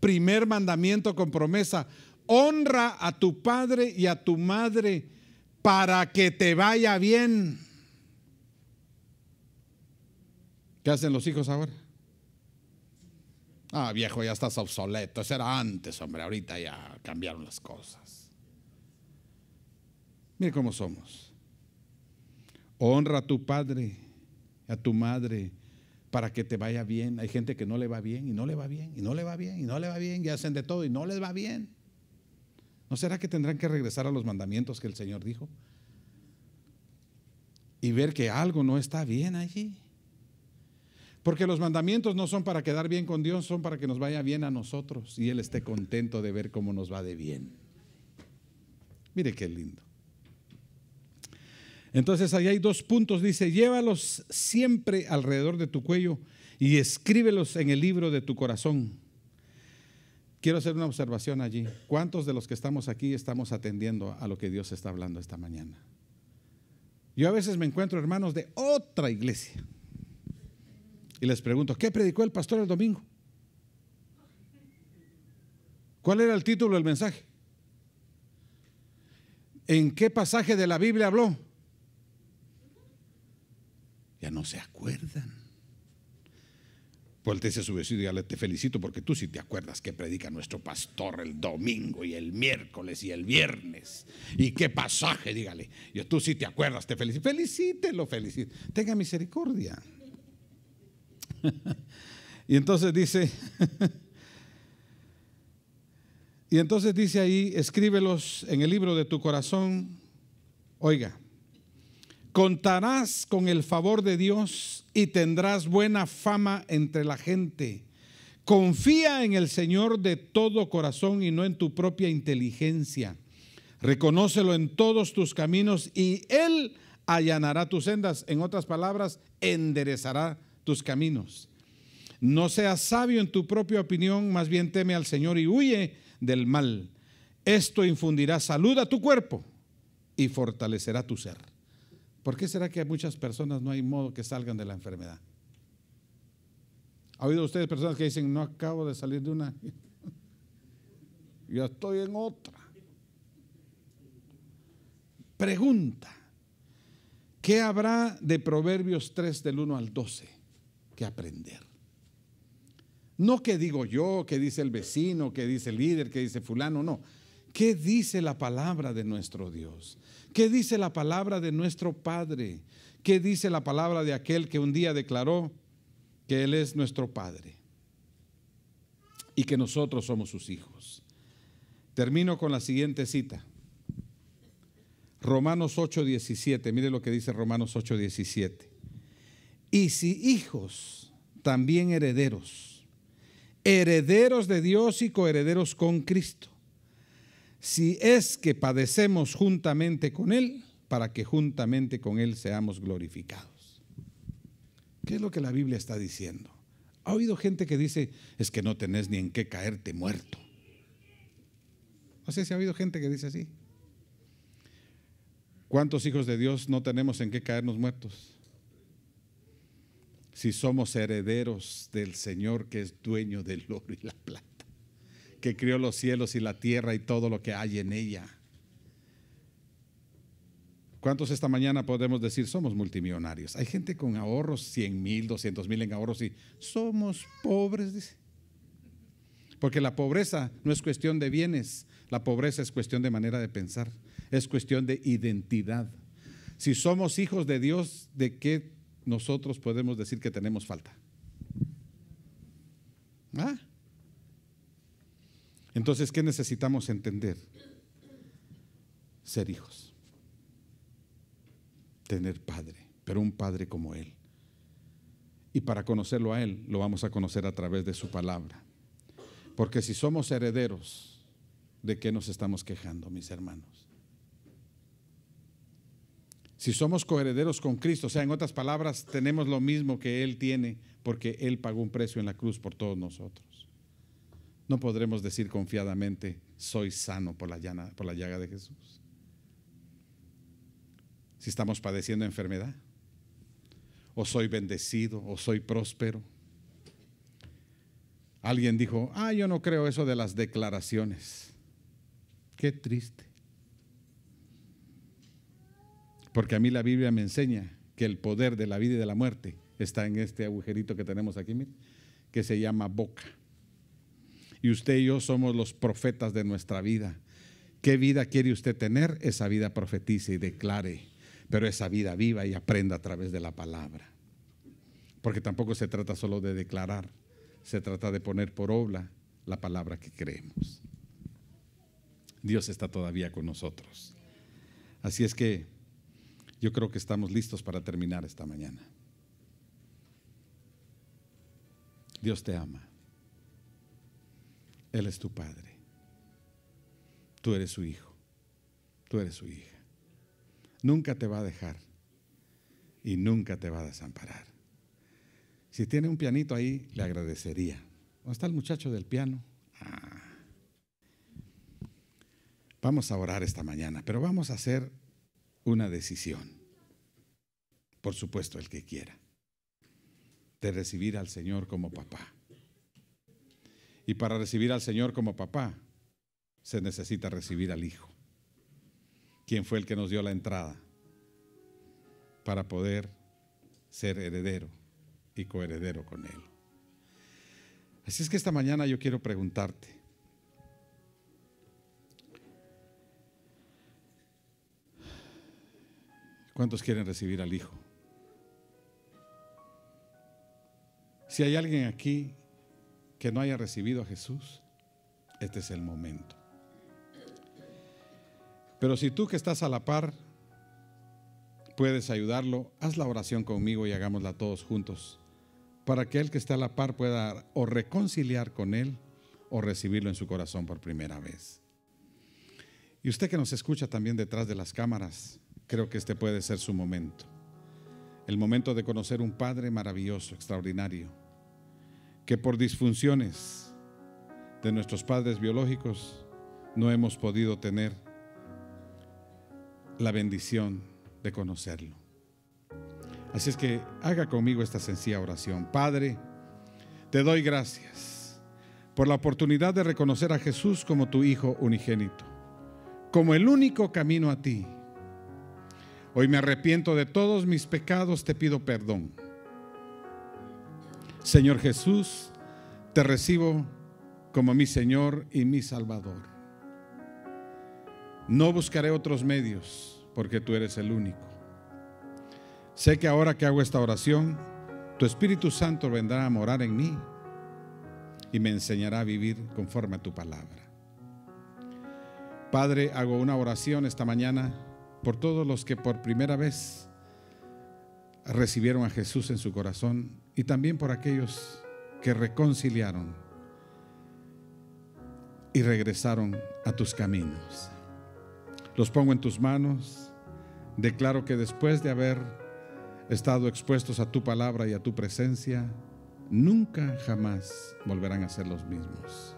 Primer mandamiento con promesa, honra a tu padre y a tu madre para que te vaya bien. ¿Qué hacen los hijos ahora? Ah, viejo, ya estás obsoleto. Eso era antes, hombre. Ahorita ya cambiaron las cosas. Mire cómo somos. Honra a tu padre, a tu madre, para que te vaya bien. Hay gente que no le va bien y no le va bien y no le va bien y no le va bien y hacen de todo y no les va bien. ¿No será que tendrán que regresar a los mandamientos que el Señor dijo? Y ver que algo no está bien allí. Porque los mandamientos no son para quedar bien con Dios, son para que nos vaya bien a nosotros y Él esté contento de ver cómo nos va de bien. Mire qué lindo. Entonces ahí hay dos puntos. Dice, llévalos siempre alrededor de tu cuello y escríbelos en el libro de tu corazón Quiero hacer una observación allí. ¿Cuántos de los que estamos aquí estamos atendiendo a lo que Dios está hablando esta mañana? Yo a veces me encuentro hermanos de otra iglesia y les pregunto, ¿qué predicó el pastor el domingo? ¿Cuál era el título del mensaje? ¿En qué pasaje de la Biblia habló? Ya no se acuerdan. Pues dice a su vecino y dígale, te felicito porque tú sí te acuerdas que predica nuestro pastor el domingo y el miércoles y el viernes. Y qué pasaje, dígale. Y tú sí te acuerdas, te felicito. Felicítelo, felicito. Tenga misericordia. (laughs) y entonces dice, (laughs) y entonces dice ahí, escríbelos en el libro de tu corazón. Oiga, Contarás con el favor de Dios y tendrás buena fama entre la gente. Confía en el Señor de todo corazón y no en tu propia inteligencia. Reconócelo en todos tus caminos y Él allanará tus sendas. En otras palabras, enderezará tus caminos. No seas sabio en tu propia opinión, más bien teme al Señor y huye del mal. Esto infundirá salud a tu cuerpo y fortalecerá tu ser. ¿Por qué será que a muchas personas no hay modo que salgan de la enfermedad? ¿Ha oído ustedes personas que dicen, no acabo de salir de una, (laughs) yo estoy en otra? Pregunta, ¿qué habrá de Proverbios 3 del 1 al 12 que aprender? No que digo yo, que dice el vecino, que dice el líder, que dice fulano, no. ¿Qué dice la palabra de nuestro Dios? ¿Qué dice la palabra de nuestro Padre? ¿Qué dice la palabra de aquel que un día declaró que Él es nuestro Padre y que nosotros somos sus hijos? Termino con la siguiente cita. Romanos 8:17. Mire lo que dice Romanos 8:17. Y si hijos, también herederos, herederos de Dios y coherederos con Cristo si es que padecemos juntamente con Él, para que juntamente con Él seamos glorificados. ¿Qué es lo que la Biblia está diciendo? Ha oído gente que dice, es que no tenés ni en qué caerte muerto. No sé si ha habido gente que dice así. ¿Cuántos hijos de Dios no tenemos en qué caernos muertos? Si somos herederos del Señor que es dueño del oro y la plata que crió los cielos y la tierra y todo lo que hay en ella. ¿Cuántos esta mañana podemos decir somos multimillonarios? Hay gente con ahorros, 100 mil, 200 mil en ahorros y somos pobres, dice. Porque la pobreza no es cuestión de bienes, la pobreza es cuestión de manera de pensar, es cuestión de identidad. Si somos hijos de Dios, ¿de qué nosotros podemos decir que tenemos falta? ¿Ah? Entonces, ¿qué necesitamos entender? Ser hijos, tener padre, pero un padre como Él. Y para conocerlo a Él, lo vamos a conocer a través de su palabra. Porque si somos herederos, ¿de qué nos estamos quejando, mis hermanos? Si somos coherederos con Cristo, o sea, en otras palabras, tenemos lo mismo que Él tiene, porque Él pagó un precio en la cruz por todos nosotros no podremos decir confiadamente, soy sano por la, llaga de Jesús. Si estamos padeciendo enfermedad, o soy bendecido, o soy próspero. Alguien dijo, ah, yo no creo eso de las declaraciones. Qué triste. Porque a mí la Biblia me enseña que el poder de la vida y de la muerte está en este agujerito que tenemos aquí, que se llama boca. Y usted y yo somos los profetas de nuestra vida. ¿Qué vida quiere usted tener? Esa vida profetice y declare, pero esa vida viva y aprenda a través de la palabra. Porque tampoco se trata solo de declarar, se trata de poner por obra la palabra que creemos. Dios está todavía con nosotros. Así es que yo creo que estamos listos para terminar esta mañana. Dios te ama. Él es tu Padre. Tú eres su hijo. Tú eres su hija. Nunca te va a dejar y nunca te va a desamparar. Si tiene un pianito ahí, le agradecería. ¿Dónde está el muchacho del piano? Ah. Vamos a orar esta mañana, pero vamos a hacer una decisión. Por supuesto, el que quiera. De recibir al Señor como papá. Y para recibir al Señor como papá, se necesita recibir al Hijo, quien fue el que nos dio la entrada para poder ser heredero y coheredero con Él. Así es que esta mañana yo quiero preguntarte, ¿cuántos quieren recibir al Hijo? Si hay alguien aquí que no haya recibido a Jesús, este es el momento. Pero si tú que estás a la par puedes ayudarlo, haz la oración conmigo y hagámosla todos juntos, para que el que está a la par pueda o reconciliar con él o recibirlo en su corazón por primera vez. Y usted que nos escucha también detrás de las cámaras, creo que este puede ser su momento. El momento de conocer un Padre maravilloso, extraordinario, que por disfunciones de nuestros padres biológicos no hemos podido tener la bendición de conocerlo. Así es que haga conmigo esta sencilla oración. Padre, te doy gracias por la oportunidad de reconocer a Jesús como tu Hijo unigénito, como el único camino a ti. Hoy me arrepiento de todos mis pecados, te pido perdón. Señor Jesús, te recibo como mi Señor y mi Salvador. No buscaré otros medios porque tú eres el único. Sé que ahora que hago esta oración, tu Espíritu Santo vendrá a morar en mí y me enseñará a vivir conforme a tu palabra. Padre, hago una oración esta mañana por todos los que por primera vez recibieron a Jesús en su corazón y también por aquellos que reconciliaron y regresaron a tus caminos. Los pongo en tus manos. Declaro que después de haber estado expuestos a tu palabra y a tu presencia, nunca jamás volverán a ser los mismos.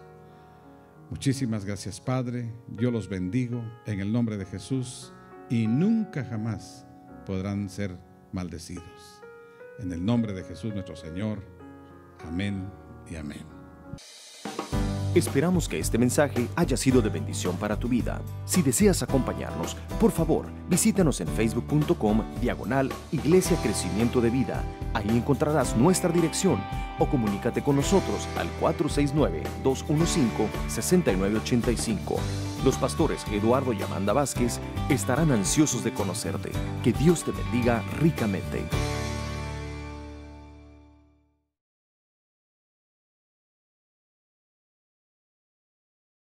Muchísimas gracias Padre, yo los bendigo en el nombre de Jesús y nunca jamás podrán ser maldecidos. En el nombre de Jesús nuestro Señor. Amén y amén. Esperamos que este mensaje haya sido de bendición para tu vida. Si deseas acompañarnos, por favor, visítanos en facebook.com diagonal Iglesia Crecimiento de Vida. Ahí encontrarás nuestra dirección o comunícate con nosotros al 469-215-6985. Los pastores Eduardo y Amanda Vázquez estarán ansiosos de conocerte. Que Dios te bendiga ricamente.